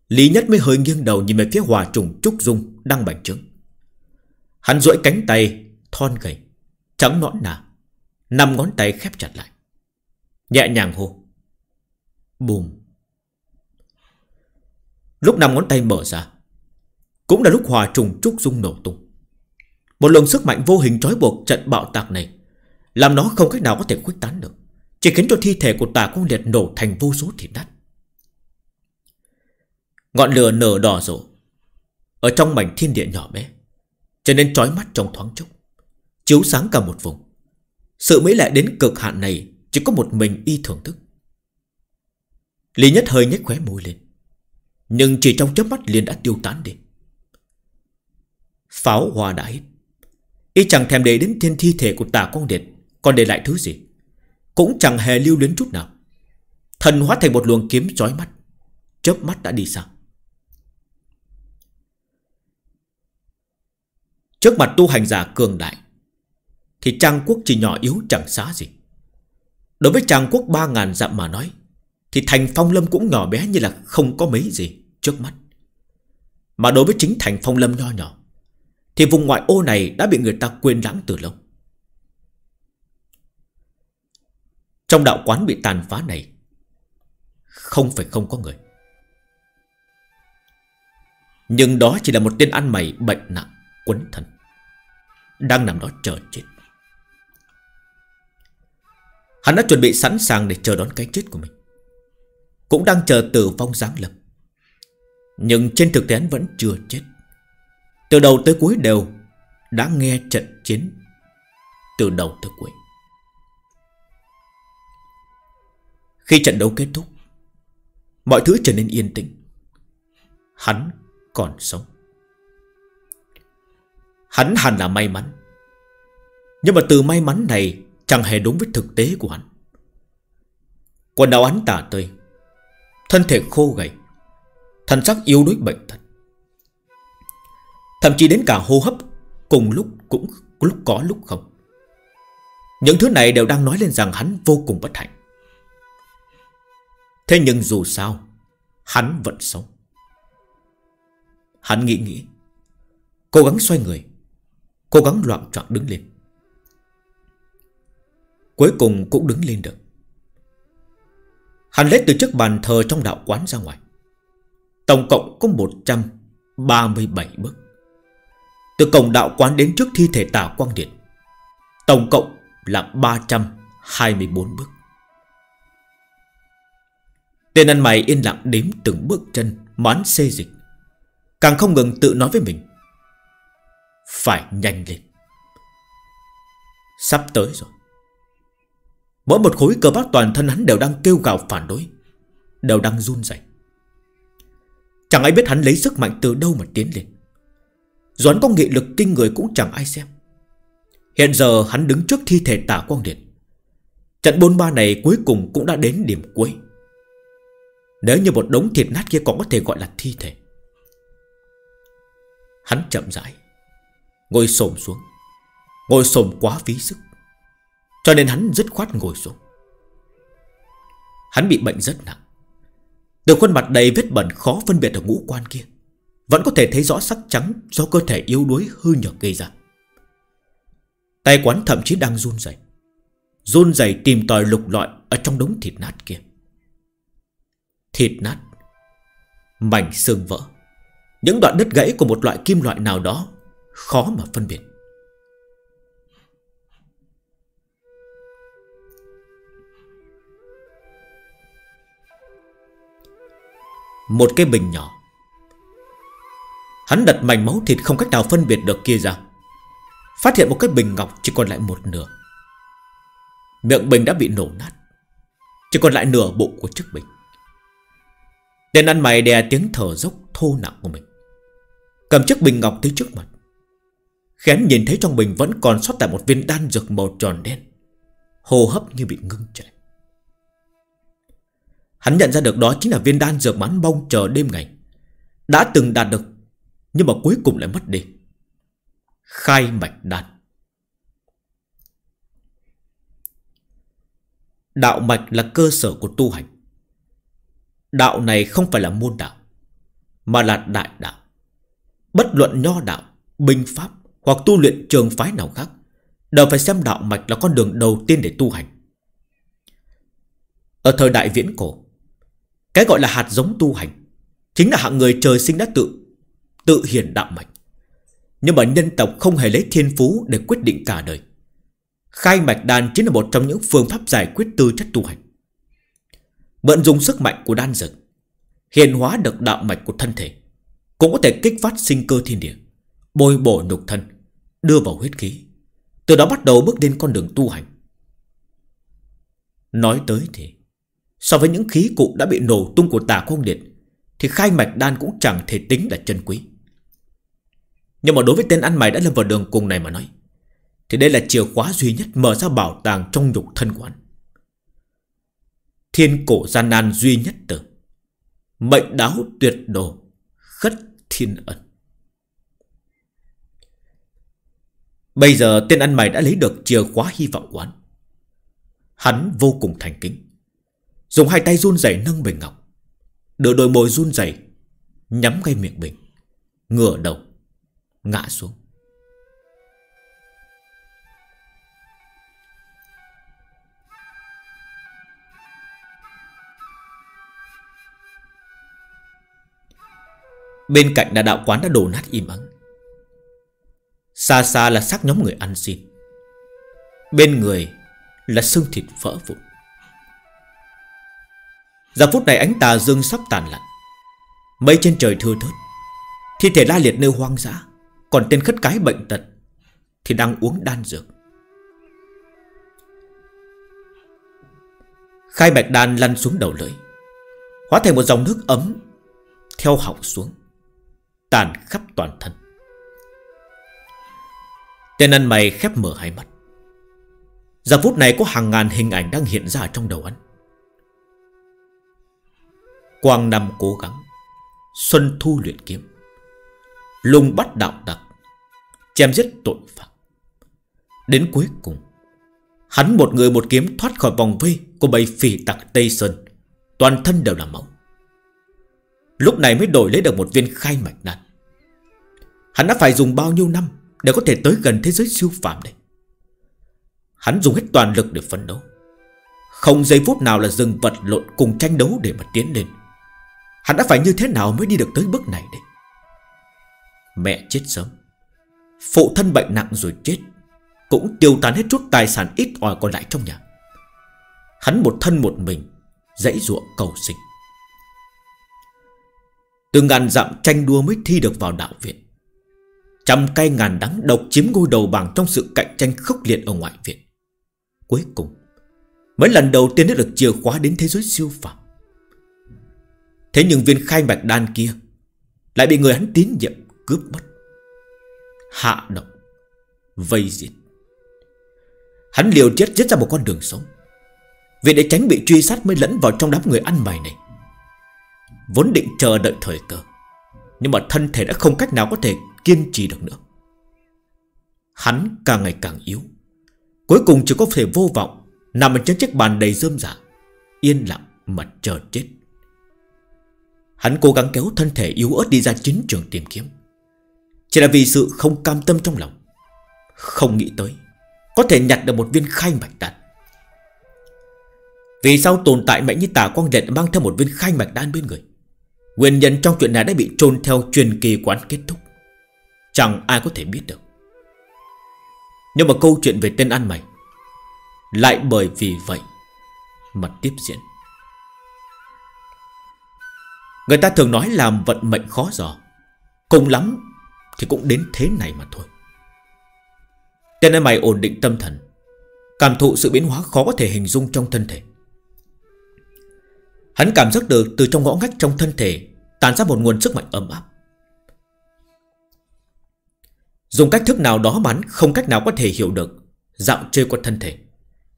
Lý Nhất mới hơi nghiêng đầu nhìn về phía hòa trùng Trúc Dung đang bành trướng. Hắn duỗi cánh tay, thon gầy, trắng nõn nà, năm ngón tay khép chặt lại. Nhẹ nhàng hô. Bùm. Lúc năm ngón tay mở ra, cũng là lúc hòa trùng trúc dung nổ tung Một luồng sức mạnh vô hình trói buộc trận bạo tạc này Làm nó không cách nào có thể khuếch tán được Chỉ khiến cho thi thể của tà cung liệt nổ thành vô số thịt đất Ngọn lửa nở đỏ rộ Ở trong mảnh thiên địa nhỏ bé cho nên trói mắt trong thoáng chốc Chiếu sáng cả một vùng Sự mỹ lệ đến cực hạn này Chỉ có một mình y thưởng thức Lý Nhất hơi nhếch khóe môi lên Nhưng chỉ trong chớp mắt liền đã tiêu tán đi Pháo hoa đã hết Y chẳng thèm để đến thiên thi thể của tà con đệt Còn để lại thứ gì Cũng chẳng hề lưu luyến chút nào Thần hóa thành một luồng kiếm chói mắt Chớp mắt đã đi xa Trước mặt tu hành giả cường đại Thì Trang Quốc chỉ nhỏ yếu chẳng xá gì Đối với Trang Quốc ba ngàn dặm mà nói Thì thành phong lâm cũng nhỏ bé như là không có mấy gì trước mắt Mà đối với chính thành phong lâm nho nhỏ thì vùng ngoại ô này đã bị người ta quên lãng từ lâu Trong đạo quán bị tàn phá này Không phải không có người Nhưng đó chỉ là một tên ăn mày bệnh nặng Quấn thân Đang nằm đó chờ chết Hắn đã chuẩn bị sẵn sàng để chờ đón cái chết của mình Cũng đang chờ tử vong giáng lập, Nhưng trên thực tế hắn vẫn chưa chết từ đầu tới cuối đều Đã nghe trận chiến Từ đầu tới cuối Khi trận đấu kết thúc Mọi thứ trở nên yên tĩnh Hắn còn sống Hắn hẳn là may mắn Nhưng mà từ may mắn này Chẳng hề đúng với thực tế của hắn Quần áo hắn tả tơi Thân thể khô gầy Thần sắc yếu đuối bệnh tật Thậm chí đến cả hô hấp Cùng lúc cũng lúc có lúc không Những thứ này đều đang nói lên rằng hắn vô cùng bất hạnh Thế nhưng dù sao Hắn vẫn sống Hắn nghĩ nghĩ Cố gắng xoay người Cố gắng loạn trọng đứng lên Cuối cùng cũng đứng lên được Hắn lấy từ chiếc bàn thờ trong đạo quán ra ngoài Tổng cộng có 137 bước từ cổng đạo quán đến trước thi thể tả quang điện Tổng cộng là 324 bước Tên ăn mày yên lặng đếm từng bước chân Mán xê dịch Càng không ngừng tự nói với mình Phải nhanh lên Sắp tới rồi Mỗi một khối cơ bắp toàn thân hắn đều đang kêu gào phản đối Đều đang run rẩy Chẳng ai biết hắn lấy sức mạnh từ đâu mà tiến lên Doán có nghị lực kinh người cũng chẳng ai xem Hiện giờ hắn đứng trước thi thể tả quang liệt Trận bôn ba này cuối cùng cũng đã đến điểm cuối Nếu như một đống thịt nát kia còn có thể gọi là thi thể Hắn chậm rãi Ngồi xổm xuống Ngồi xổm quá phí sức Cho nên hắn dứt khoát ngồi xuống Hắn bị bệnh rất nặng Từ khuôn mặt đầy vết bẩn khó phân biệt ở ngũ quan kia vẫn có thể thấy rõ sắc trắng Do cơ thể yếu đuối hư nhược gây ra Tay quán thậm chí đang run rẩy Run rẩy tìm tòi lục lọi Ở trong đống thịt nát kia Thịt nát Mảnh xương vỡ Những đoạn đứt gãy của một loại kim loại nào đó Khó mà phân biệt Một cái bình nhỏ Hắn đặt mảnh máu thịt không cách nào phân biệt được kia ra Phát hiện một cái bình ngọc chỉ còn lại một nửa Miệng bình đã bị nổ nát Chỉ còn lại nửa bụng của chiếc bình Tên ăn mày đè tiếng thở dốc thô nặng của mình Cầm chiếc bình ngọc tới trước mặt Khén nhìn thấy trong bình vẫn còn sót lại một viên đan dược màu tròn đen Hô hấp như bị ngưng chảy Hắn nhận ra được đó chính là viên đan dược mắn bông chờ đêm ngày Đã từng đạt được nhưng mà cuối cùng lại mất đi Khai mạch đan Đạo mạch là cơ sở của tu hành Đạo này không phải là môn đạo Mà là đại đạo Bất luận nho đạo, binh pháp Hoặc tu luyện trường phái nào khác Đều phải xem đạo mạch là con đường đầu tiên để tu hành Ở thời đại viễn cổ Cái gọi là hạt giống tu hành Chính là hạng người trời sinh đã tự tự hiển đạo mạch. Nhưng mà nhân tộc không hề lấy thiên phú để quyết định cả đời. Khai mạch đan chính là một trong những phương pháp giải quyết tư chất tu hành. Vận dụng sức mạnh của đan dược, hiền hóa được đạo mạch của thân thể, cũng có thể kích phát sinh cơ thiên địa, bồi bổ nục thân, đưa vào huyết khí. Từ đó bắt đầu bước lên con đường tu hành. Nói tới thì, so với những khí cụ đã bị nổ tung của tà quang điện, thì khai mạch đan cũng chẳng thể tính là chân quý. Nhưng mà đối với tên ăn mày đã lâm vào đường cùng này mà nói Thì đây là chìa khóa duy nhất mở ra bảo tàng trong nhục thân của anh Thiên cổ gian nan duy nhất tử Mệnh đáo tuyệt đồ Khất thiên ẩn Bây giờ tên ăn mày đã lấy được chìa khóa hy vọng quán Hắn vô cùng thành kính Dùng hai tay run rẩy nâng bình ngọc Đưa đôi môi run rẩy Nhắm ngay miệng bình Ngửa đầu Ngã xuống Bên cạnh là đạo quán đã đổ nát im ắng Xa xa là xác nhóm người ăn xin Bên người là xương thịt vỡ vụn Giờ phút này ánh tà dương sắp tàn lặn Mây trên trời thưa thớt Thi thể la liệt nơi hoang dã còn tên khất cái bệnh tật Thì đang uống đan dược Khai bạch đan lăn xuống đầu lưỡi Hóa thành một dòng nước ấm Theo họng xuống Tàn khắp toàn thân Tên ăn mày khép mở hai mắt Giờ phút này có hàng ngàn hình ảnh đang hiện ra trong đầu anh Quang nam cố gắng Xuân thu luyện kiếm Lùng bắt đạo tặc Chém giết tội phạm Đến cuối cùng Hắn một người một kiếm thoát khỏi vòng vây Của bầy phỉ tặc Tây Sơn Toàn thân đều là máu Lúc này mới đổi lấy được một viên khai mạch đan Hắn đã phải dùng bao nhiêu năm Để có thể tới gần thế giới siêu phàm đây Hắn dùng hết toàn lực để phấn đấu Không giây phút nào là dừng vật lộn cùng tranh đấu để mà tiến lên Hắn đã phải như thế nào mới đi được tới bước này đây Mẹ chết sớm Phụ thân bệnh nặng rồi chết Cũng tiêu tán hết chút tài sản ít ỏi còn lại trong nhà Hắn một thân một mình Dãy ruộng cầu sinh Từ ngàn dặm tranh đua mới thi được vào đạo viện Trăm cây ngàn đắng độc chiếm ngôi đầu bảng Trong sự cạnh tranh khốc liệt ở ngoại viện Cuối cùng mấy lần đầu tiên đã được chìa khóa đến thế giới siêu phẩm Thế nhưng viên khai mạch đan kia Lại bị người hắn tín nhiệm cướp mất Hạ độc Vây diệt Hắn liều chết giết ra một con đường sống Vì để tránh bị truy sát mới lẫn vào trong đám người ăn mày này Vốn định chờ đợi thời cơ Nhưng mà thân thể đã không cách nào có thể kiên trì được nữa Hắn càng ngày càng yếu Cuối cùng chỉ có thể vô vọng Nằm trên chiếc bàn đầy rơm rạ Yên lặng mà chờ chết Hắn cố gắng kéo thân thể yếu ớt đi ra chính trường tìm kiếm chỉ là vì sự không cam tâm trong lòng Không nghĩ tới Có thể nhặt được một viên khai mạch đan Vì sao tồn tại mạnh như tà quang liệt Mang theo một viên khai mạch đan bên người Nguyên nhân trong chuyện này đã bị trôn theo truyền kỳ quán kết thúc Chẳng ai có thể biết được Nhưng mà câu chuyện về tên ăn mày Lại bởi vì vậy Mà tiếp diễn Người ta thường nói làm vận mệnh khó dò Cùng lắm thì cũng đến thế này mà thôi Tên em mày ổn định tâm thần Cảm thụ sự biến hóa khó có thể hình dung trong thân thể Hắn cảm giác được từ trong ngõ ngách trong thân thể Tàn ra một nguồn sức mạnh ấm áp Dùng cách thức nào đó bắn không cách nào có thể hiểu được Dạo chơi qua thân thể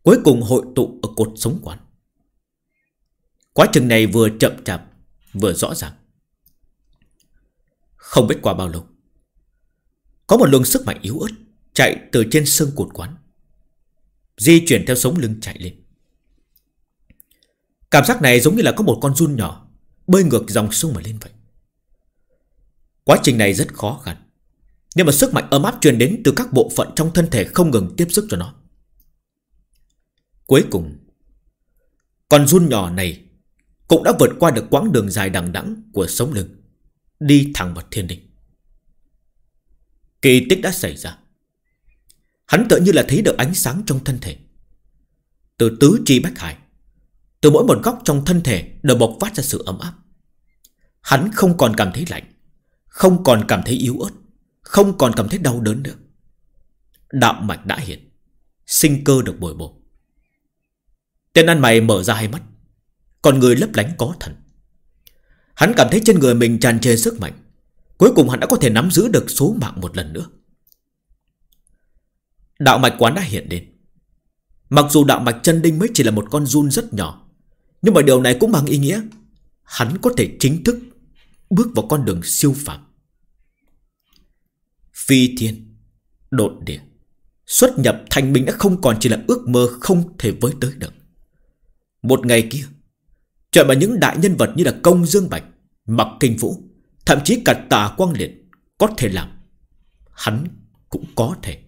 Cuối cùng hội tụ ở cột sống quán Quá trình này vừa chậm chạp Vừa rõ ràng Không biết qua bao lâu có một luồng sức mạnh yếu ớt Chạy từ trên xương cuộn quán Di chuyển theo sống lưng chạy lên Cảm giác này giống như là có một con run nhỏ Bơi ngược dòng sông mà lên vậy Quá trình này rất khó khăn Nhưng mà sức mạnh ấm áp truyền đến từ các bộ phận trong thân thể không ngừng tiếp sức cho nó Cuối cùng Con run nhỏ này Cũng đã vượt qua được quãng đường dài đằng đẵng của sống lưng Đi thẳng vào thiên đình Kỳ tích đã xảy ra Hắn tự như là thấy được ánh sáng trong thân thể Từ tứ chi bách hải Từ mỗi một góc trong thân thể Đều bộc phát ra sự ấm áp Hắn không còn cảm thấy lạnh Không còn cảm thấy yếu ớt Không còn cảm thấy đau đớn nữa Đạo mạch đã hiện Sinh cơ được bồi bổ Tên ăn mày mở ra hai mắt Còn người lấp lánh có thần Hắn cảm thấy trên người mình tràn trề sức mạnh Cuối cùng hắn đã có thể nắm giữ được số mạng một lần nữa Đạo mạch quán đã hiện đến. Mặc dù đạo mạch chân đinh mới chỉ là một con run rất nhỏ Nhưng mà điều này cũng mang ý nghĩa Hắn có thể chính thức Bước vào con đường siêu phạm Phi thiên Đột địa Xuất nhập thành bình đã không còn chỉ là ước mơ Không thể với tới được Một ngày kia Chuyện mà những đại nhân vật như là Công Dương Bạch Mặc Kinh Vũ Thậm chí cả tà quang liệt Có thể làm Hắn cũng có thể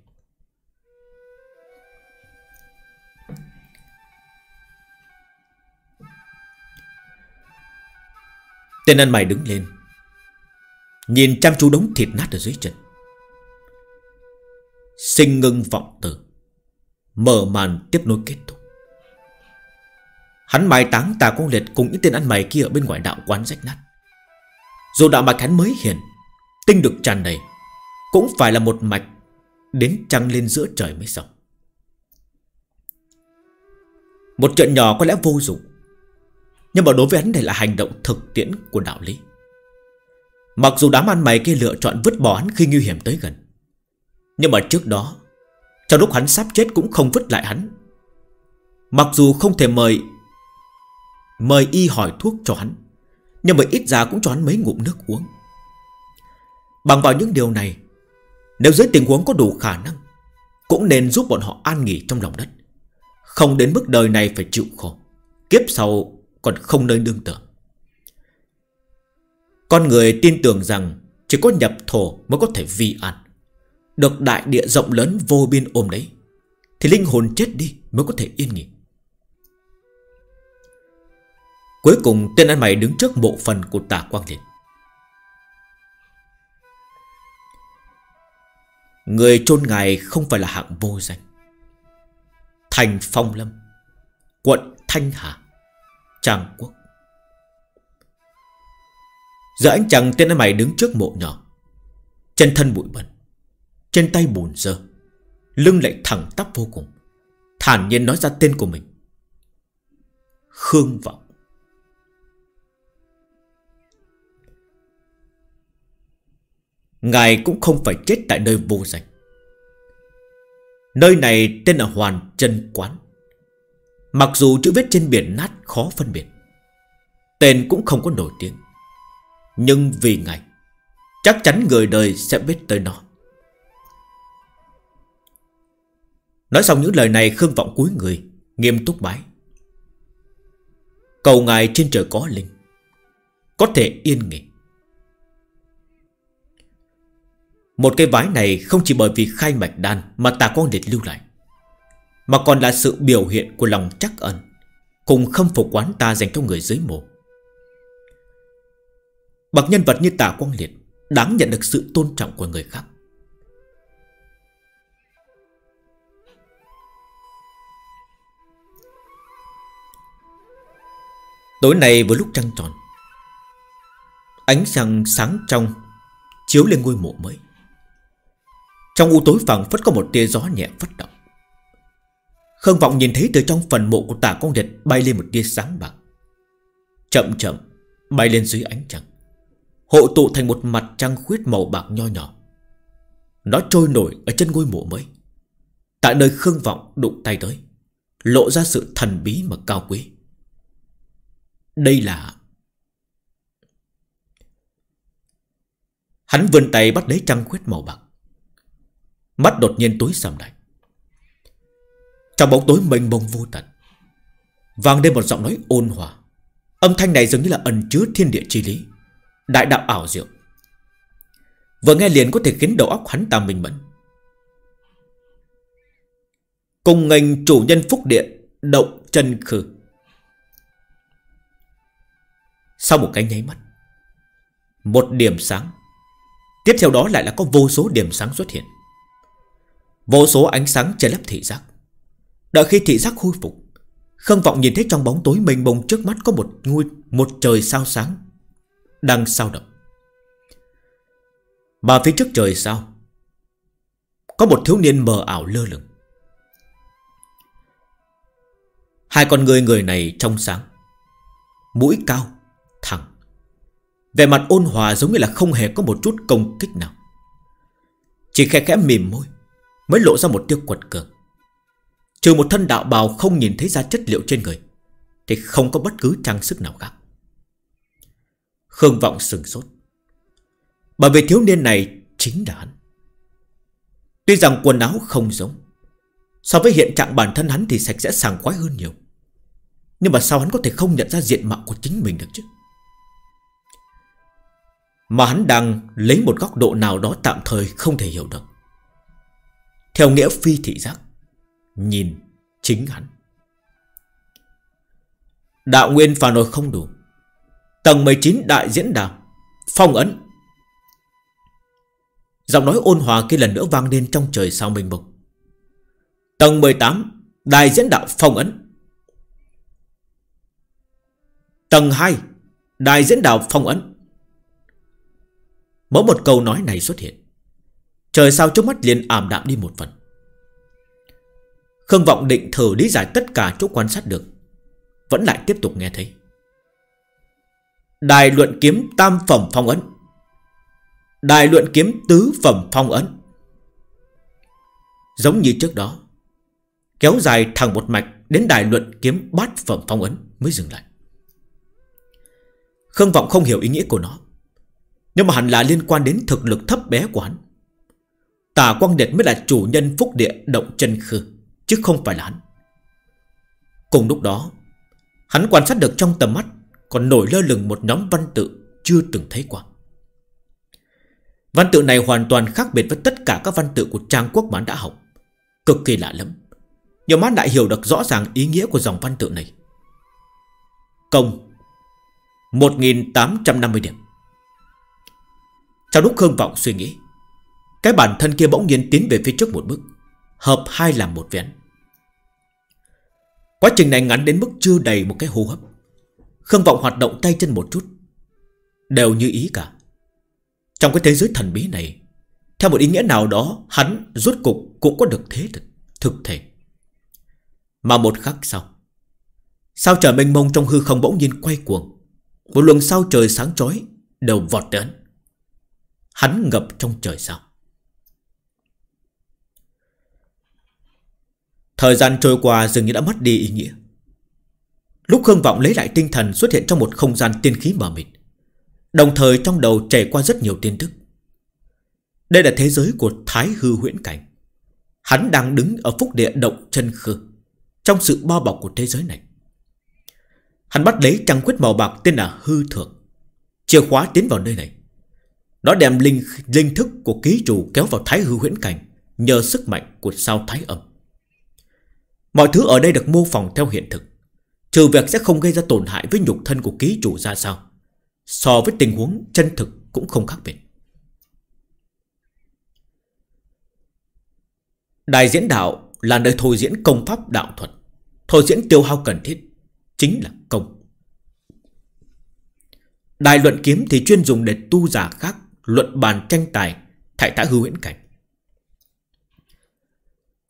Tên ăn mày đứng lên Nhìn chăm chú đống thịt nát ở dưới chân Sinh ngưng vọng tử Mở màn tiếp nối kết thúc Hắn mai táng tà quang liệt cùng những tên ăn mày kia ở bên ngoài đạo quán rách nát dù đạo mạch hắn mới hiện Tinh được tràn đầy Cũng phải là một mạch Đến trăng lên giữa trời mới xong Một chuyện nhỏ có lẽ vô dụng Nhưng mà đối với hắn đây là hành động thực tiễn của đạo lý Mặc dù đám ăn mày kia lựa chọn vứt bỏ hắn khi nguy hiểm tới gần Nhưng mà trước đó Trong lúc hắn sắp chết cũng không vứt lại hắn Mặc dù không thể mời Mời y hỏi thuốc cho hắn nhưng mà ít ra cũng cho hắn mấy ngụm nước uống Bằng vào những điều này Nếu dưới tình huống có đủ khả năng Cũng nên giúp bọn họ an nghỉ trong lòng đất Không đến mức đời này phải chịu khổ Kiếp sau còn không nơi đương tựa Con người tin tưởng rằng Chỉ có nhập thổ mới có thể vi an Được đại địa rộng lớn vô biên ôm đấy Thì linh hồn chết đi mới có thể yên nghỉ Cuối cùng tên ăn mày đứng trước mộ phần của tả quang liệt Người chôn ngài không phải là hạng vô danh Thành Phong Lâm Quận Thanh Hà Trang Quốc Giờ anh chàng tên ăn mày đứng trước mộ nhỏ Chân thân bụi bẩn Trên tay bùn dơ Lưng lại thẳng tắp vô cùng Thản nhiên nói ra tên của mình Khương Vọng Ngài cũng không phải chết tại nơi vô danh Nơi này tên là Hoàn Chân Quán Mặc dù chữ viết trên biển nát khó phân biệt Tên cũng không có nổi tiếng Nhưng vì ngài Chắc chắn người đời sẽ biết tới nó Nói xong những lời này Khương Vọng cuối người Nghiêm túc bái Cầu ngài trên trời có linh Có thể yên nghỉ Một cái vái này không chỉ bởi vì khai mạch đan Mà tà quang liệt lưu lại Mà còn là sự biểu hiện của lòng chắc ẩn Cùng khâm phục quán ta dành cho người dưới mộ Bậc nhân vật như tà quang liệt Đáng nhận được sự tôn trọng của người khác Tối nay vừa lúc trăng tròn Ánh sáng sáng trong Chiếu lên ngôi mộ mới trong u tối phẳng phất có một tia gió nhẹ phất động Khương Vọng nhìn thấy từ trong phần mộ của tả con địch bay lên một tia sáng bạc Chậm chậm bay lên dưới ánh trăng Hộ tụ thành một mặt trăng khuyết màu bạc nho nhỏ Nó trôi nổi ở chân ngôi mộ mới Tại nơi Khương Vọng đụng tay tới Lộ ra sự thần bí mà cao quý Đây là Hắn vươn tay bắt lấy trăng khuyết màu bạc Mắt đột nhiên tối sầm lại Trong bóng tối mênh mông vô tận Vang lên một giọng nói ôn hòa Âm thanh này dường như là ẩn chứa thiên địa chi lý Đại đạo ảo diệu Vừa nghe liền có thể khiến đầu óc hắn ta minh mẫn Cùng ngành chủ nhân phúc điện Động chân khử Sau một cái nháy mắt Một điểm sáng Tiếp theo đó lại là có vô số điểm sáng xuất hiện Vô số ánh sáng che lấp thị giác Đợi khi thị giác khôi phục Khương Vọng nhìn thấy trong bóng tối mênh mông trước mắt có một ngôi một trời sao sáng Đang sao động Mà phía trước trời sao Có một thiếu niên mờ ảo lơ lửng Hai con người người này trong sáng Mũi cao, thẳng Về mặt ôn hòa giống như là không hề có một chút công kích nào Chỉ khẽ khẽ mỉm môi Mới lộ ra một tiêu quật cường Trừ một thân đạo bào không nhìn thấy ra chất liệu trên người Thì không có bất cứ trang sức nào khác Khương Vọng sừng sốt Bởi vì thiếu niên này chính là hắn Tuy rằng quần áo không giống So với hiện trạng bản thân hắn thì sạch sẽ sàng khoái hơn nhiều Nhưng mà sao hắn có thể không nhận ra diện mạo của chính mình được chứ Mà hắn đang lấy một góc độ nào đó tạm thời không thể hiểu được theo nghĩa phi thị giác Nhìn chính hắn Đạo nguyên phà nội không đủ Tầng 19 đại diễn đàn Phong ấn Giọng nói ôn hòa kia lần nữa vang lên trong trời sao mình mông Tầng 18 đại diễn đạo phong ấn Tầng 2 đại diễn đạo phong ấn Mỗi một câu nói này xuất hiện Trời sao trước mắt liền ảm đạm đi một phần Khương Vọng định thử lý giải tất cả chỗ quan sát được Vẫn lại tiếp tục nghe thấy Đài luận kiếm tam phẩm phong ấn Đài luận kiếm tứ phẩm phong ấn Giống như trước đó Kéo dài thẳng một mạch Đến đài luận kiếm bát phẩm phong ấn Mới dừng lại Khương Vọng không hiểu ý nghĩa của nó Nhưng mà hẳn là liên quan đến thực lực thấp bé của hắn Tà Quang Điệt mới là chủ nhân phúc địa động chân khư Chứ không phải là hắn Cùng lúc đó Hắn quan sát được trong tầm mắt Còn nổi lơ lửng một nhóm văn tự Chưa từng thấy qua Văn tự này hoàn toàn khác biệt với tất cả các văn tự của Trang Quốc mà đã học Cực kỳ lạ lắm Nhiều mắt lại hiểu được rõ ràng ý nghĩa của dòng văn tự này Công 1.850 điểm Trong lúc Khương Vọng suy nghĩ cái bản thân kia bỗng nhiên tiến về phía trước một bước Hợp hai làm một vén. Quá trình này ngắn đến mức chưa đầy một cái hô hấp Khương Vọng hoạt động tay chân một chút Đều như ý cả Trong cái thế giới thần bí này Theo một ý nghĩa nào đó Hắn rốt cục cũng có được thế thực, thực thể Mà một khắc sau Sao trời mênh mông trong hư không bỗng nhiên quay cuồng Một luồng sao trời sáng chói Đều vọt đến Hắn ngập trong trời sao Thời gian trôi qua dường như đã mất đi ý nghĩa Lúc Khương Vọng lấy lại tinh thần xuất hiện trong một không gian tiên khí mờ mịt Đồng thời trong đầu chảy qua rất nhiều tin tức Đây là thế giới của Thái Hư huyễn cảnh Hắn đang đứng ở phúc địa động chân khư Trong sự bao bọc của thế giới này Hắn bắt lấy trăng quyết màu bạc tên là Hư Thượng Chìa khóa tiến vào nơi này Nó đem linh linh thức của ký chủ kéo vào Thái Hư huyễn cảnh Nhờ sức mạnh của sao Thái Âm Mọi thứ ở đây được mô phỏng theo hiện thực Trừ việc sẽ không gây ra tổn hại với nhục thân của ký chủ ra sao So với tình huống chân thực cũng không khác biệt Đài diễn đạo là nơi thôi diễn công pháp đạo thuật Thôi diễn tiêu hao cần thiết Chính là công Đài luận kiếm thì chuyên dùng để tu giả khác Luận bàn tranh tài Thải thả hư huyễn cảnh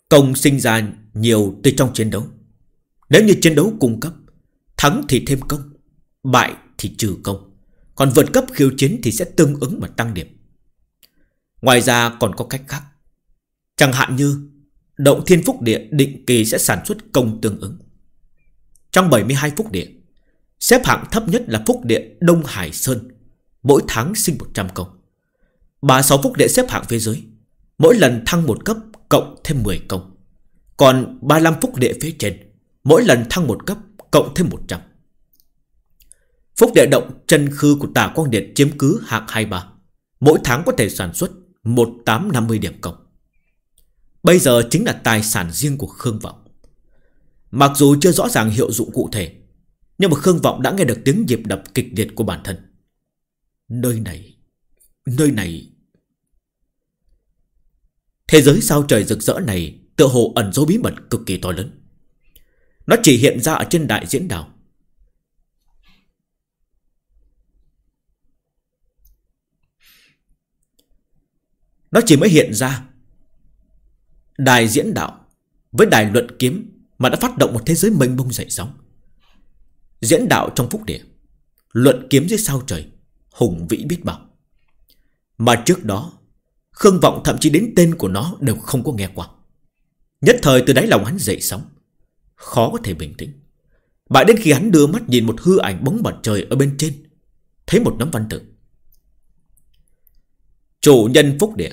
Công sinh ra nhiều từ trong chiến đấu Nếu như chiến đấu cung cấp Thắng thì thêm công Bại thì trừ công Còn vượt cấp khiêu chiến thì sẽ tương ứng mà tăng điểm Ngoài ra còn có cách khác Chẳng hạn như Động thiên phúc địa định kỳ sẽ sản xuất công tương ứng Trong 72 phúc địa Xếp hạng thấp nhất là phúc địa Đông Hải Sơn Mỗi tháng sinh 100 công 36 phúc địa xếp hạng phía dưới Mỗi lần thăng một cấp cộng thêm 10 công. Còn 35 phúc địa phía trên, mỗi lần thăng một cấp, cộng thêm 100. Phúc địa động chân khư của tà quang điện chiếm cứ hạng 23. Mỗi tháng có thể sản xuất 1850 điểm công Bây giờ chính là tài sản riêng của Khương Vọng. Mặc dù chưa rõ ràng hiệu dụng cụ thể, nhưng mà Khương Vọng đã nghe được tiếng nhịp đập kịch liệt của bản thân. Nơi này, nơi này Thế giới sao trời rực rỡ này Tựa hồ ẩn dấu bí mật cực kỳ to lớn Nó chỉ hiện ra ở trên đại diễn đảo Nó chỉ mới hiện ra Đại diễn đạo Với đại luận kiếm Mà đã phát động một thế giới mênh mông dậy sóng Diễn đạo trong phúc địa Luận kiếm dưới sao trời Hùng vĩ biết bao Mà trước đó Khương Vọng thậm chí đến tên của nó đều không có nghe qua Nhất thời từ đáy lòng hắn dậy sóng Khó có thể bình tĩnh bại đến khi hắn đưa mắt nhìn một hư ảnh bóng mặt trời ở bên trên Thấy một nắm văn tự Chủ nhân Phúc Địa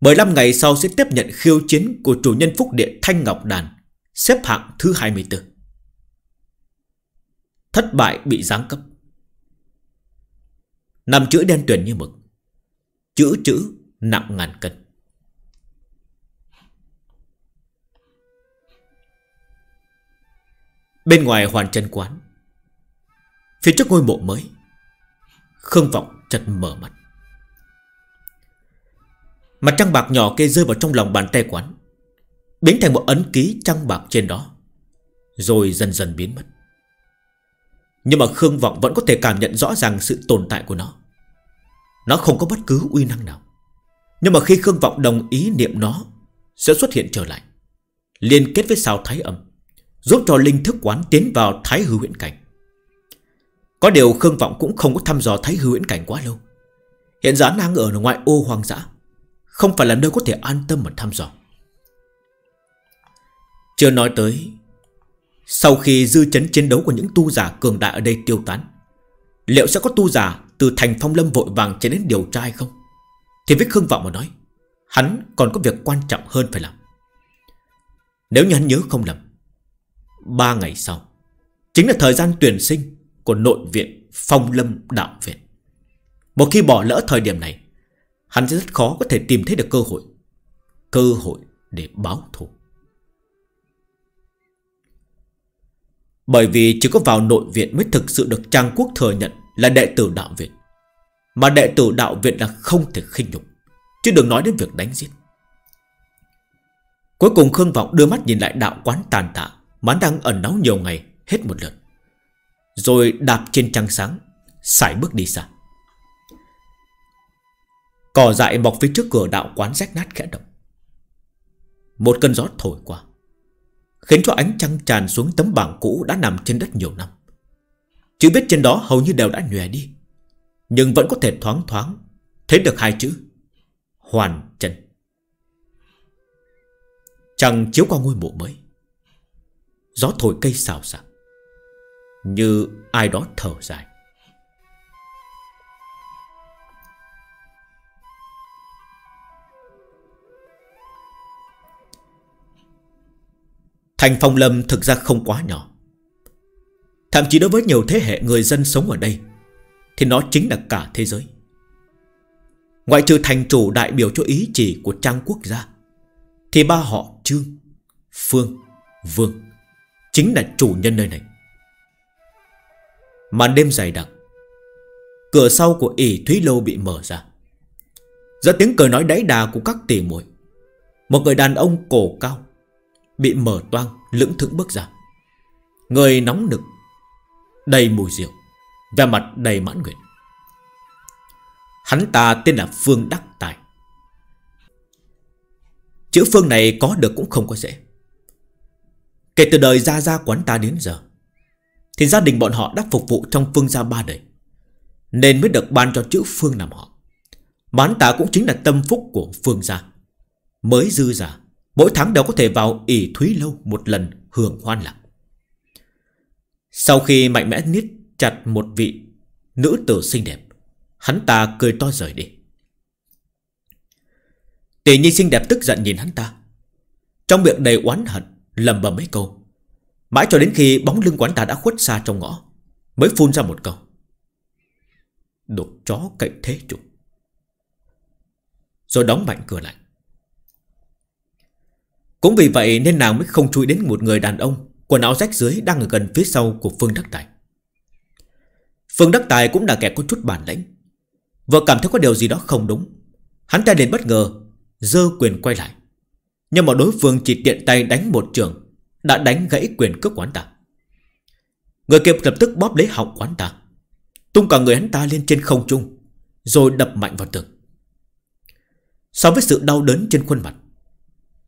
15 ngày sau sẽ tiếp nhận khiêu chiến của chủ nhân Phúc Địa Thanh Ngọc Đàn Xếp hạng thứ 24 Thất bại bị giáng cấp Nằm chữ đen tuyền như mực Chữ chữ nặng ngàn cân. Bên ngoài hoàn chân quán Phía trước ngôi mộ mới Khương Vọng chật mở mắt Mặt trăng bạc nhỏ kia rơi vào trong lòng bàn tay quán Biến thành một ấn ký trăng bạc trên đó Rồi dần dần biến mất Nhưng mà Khương Vọng vẫn có thể cảm nhận rõ ràng sự tồn tại của nó Nó không có bất cứ uy năng nào nhưng mà khi Khương Vọng đồng ý niệm nó Sẽ xuất hiện trở lại Liên kết với sao thái âm Giúp cho linh thức quán tiến vào thái hư huyễn cảnh Có điều Khương Vọng cũng không có thăm dò thái hư huyễn cảnh quá lâu Hiện giờ đang ở ngoài ô hoang dã Không phải là nơi có thể an tâm mà thăm dò Chưa nói tới Sau khi dư chấn chiến đấu của những tu giả cường đại ở đây tiêu tán Liệu sẽ có tu giả từ thành phong lâm vội vàng chạy đến điều tra hay không? Thì Vích Khương vọng mà nói Hắn còn có việc quan trọng hơn phải làm Nếu như hắn nhớ không lầm Ba ngày sau Chính là thời gian tuyển sinh Của nội viện Phong Lâm Đạo Viện Một khi bỏ lỡ thời điểm này Hắn sẽ rất khó có thể tìm thấy được cơ hội Cơ hội để báo thù Bởi vì chỉ có vào nội viện mới thực sự được Trang Quốc thừa nhận là đệ tử đạo viện mà đệ tử đạo viện là không thể khinh nhục Chứ đừng nói đến việc đánh giết Cuối cùng Khương Vọng đưa mắt nhìn lại đạo quán tàn tạ Mán đang ẩn náu nhiều ngày Hết một lượt Rồi đạp trên trăng sáng Xài bước đi xa Cỏ dại mọc phía trước cửa đạo quán rách nát khẽ động Một cơn gió thổi qua Khiến cho ánh trăng tràn xuống tấm bảng cũ đã nằm trên đất nhiều năm Chữ biết trên đó hầu như đều đã nhòe đi nhưng vẫn có thể thoáng thoáng Thấy được hai chữ Hoàn chân Trăng chiếu qua ngôi mộ mới Gió thổi cây xào xạc Như ai đó thở dài Thành Phong Lâm thực ra không quá nhỏ Thậm chí đối với nhiều thế hệ người dân sống ở đây thì nó chính là cả thế giới Ngoại trừ thành chủ đại biểu cho ý chỉ của trang quốc gia Thì ba họ Trương Phương Vương Chính là chủ nhân nơi này Màn đêm dày đặc Cửa sau của ỉ Thúy Lâu bị mở ra Giữa tiếng cười nói đáy đà của các tỷ muội Một người đàn ông cổ cao Bị mở toang lững thững bước ra Người nóng nực Đầy mùi rượu về mặt đầy mãn nguyện Hắn ta tên là Phương Đắc Tài Chữ Phương này có được cũng không có dễ Kể từ đời ra ra quán ta đến giờ Thì gia đình bọn họ đã phục vụ trong Phương gia ba đời Nên mới được ban cho chữ Phương làm họ Bán ta cũng chính là tâm phúc của Phương gia Mới dư giả Mỗi tháng đều có thể vào ỉ Thúy Lâu một lần hưởng hoan lạc Sau khi mạnh mẽ niết chặt một vị nữ tử xinh đẹp. Hắn ta cười to rời đi. Tỷ nhi xinh đẹp tức giận nhìn hắn ta. Trong miệng đầy oán hận, lầm bầm mấy câu. Mãi cho đến khi bóng lưng quán ta đã khuất xa trong ngõ, mới phun ra một câu. Đột chó cậy thế chủ. Rồi đóng mạnh cửa lại. Cũng vì vậy nên nàng mới không chú ý đến một người đàn ông Quần áo rách dưới đang ở gần phía sau của Phương Đắc Tài Phương Đắc Tài cũng là kẻ có chút bản lĩnh, Vừa cảm thấy có điều gì đó không đúng Hắn ta liền bất ngờ Dơ quyền quay lại Nhưng mà đối phương chỉ tiện tay đánh một trường Đã đánh gãy quyền cước quán ta Người kịp lập tức bóp lấy họng quán ta Tung cả người hắn ta lên trên không trung Rồi đập mạnh vào tường So với sự đau đớn trên khuôn mặt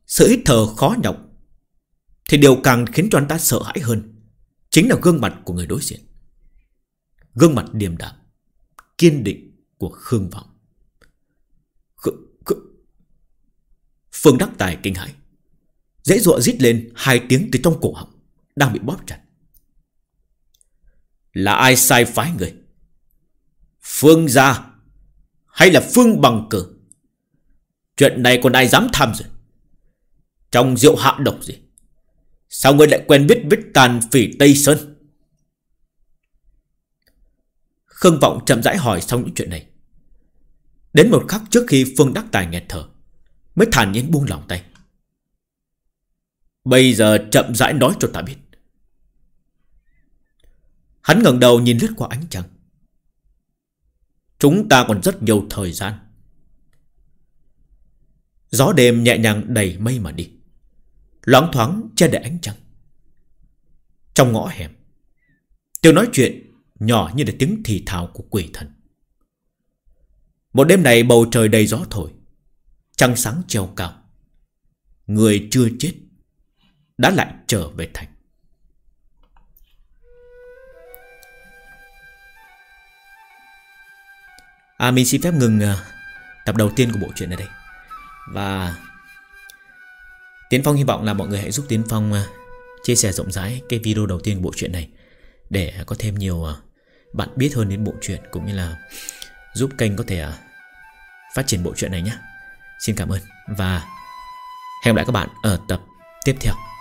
Sự hít thở khó nhọc Thì điều càng khiến cho anh ta sợ hãi hơn Chính là gương mặt của người đối diện Gương mặt điềm đạm Kiên định của Khương Vọng Khương, Khương. Phương Đắc Tài kinh hãi Dễ dụa rít lên Hai tiếng từ trong cổ họng Đang bị bóp chặt Là ai sai phái người Phương gia Hay là Phương bằng cử Chuyện này còn ai dám tham rồi Trong rượu hạ độc gì Sao ngươi lại quen biết vết tàn phỉ Tây Sơn Khương Vọng chậm rãi hỏi xong những chuyện này Đến một khắc trước khi Phương Đắc Tài nghẹt thở Mới thản nhiên buông lòng tay Bây giờ chậm rãi nói cho ta biết Hắn ngẩng đầu nhìn lướt qua ánh trăng Chúng ta còn rất nhiều thời gian Gió đêm nhẹ nhàng đầy mây mà đi Loáng thoáng che đậy ánh trăng Trong ngõ hẻm Tiêu nói chuyện Nhỏ như là tiếng thì thào của quỷ thần Một đêm này bầu trời đầy gió thổi Trăng sáng treo cao Người chưa chết Đã lại trở về thành À mình xin phép ngừng à, tập đầu tiên của bộ truyện ở đây Và Tiến Phong hy vọng là mọi người hãy giúp Tiến Phong à, chia sẻ rộng rãi cái video đầu tiên của bộ truyện này để có thêm nhiều à, bạn biết hơn đến bộ truyện cũng như là giúp kênh có thể à, phát triển bộ truyện này nhé. Xin cảm ơn và hẹn gặp lại các bạn ở tập tiếp theo.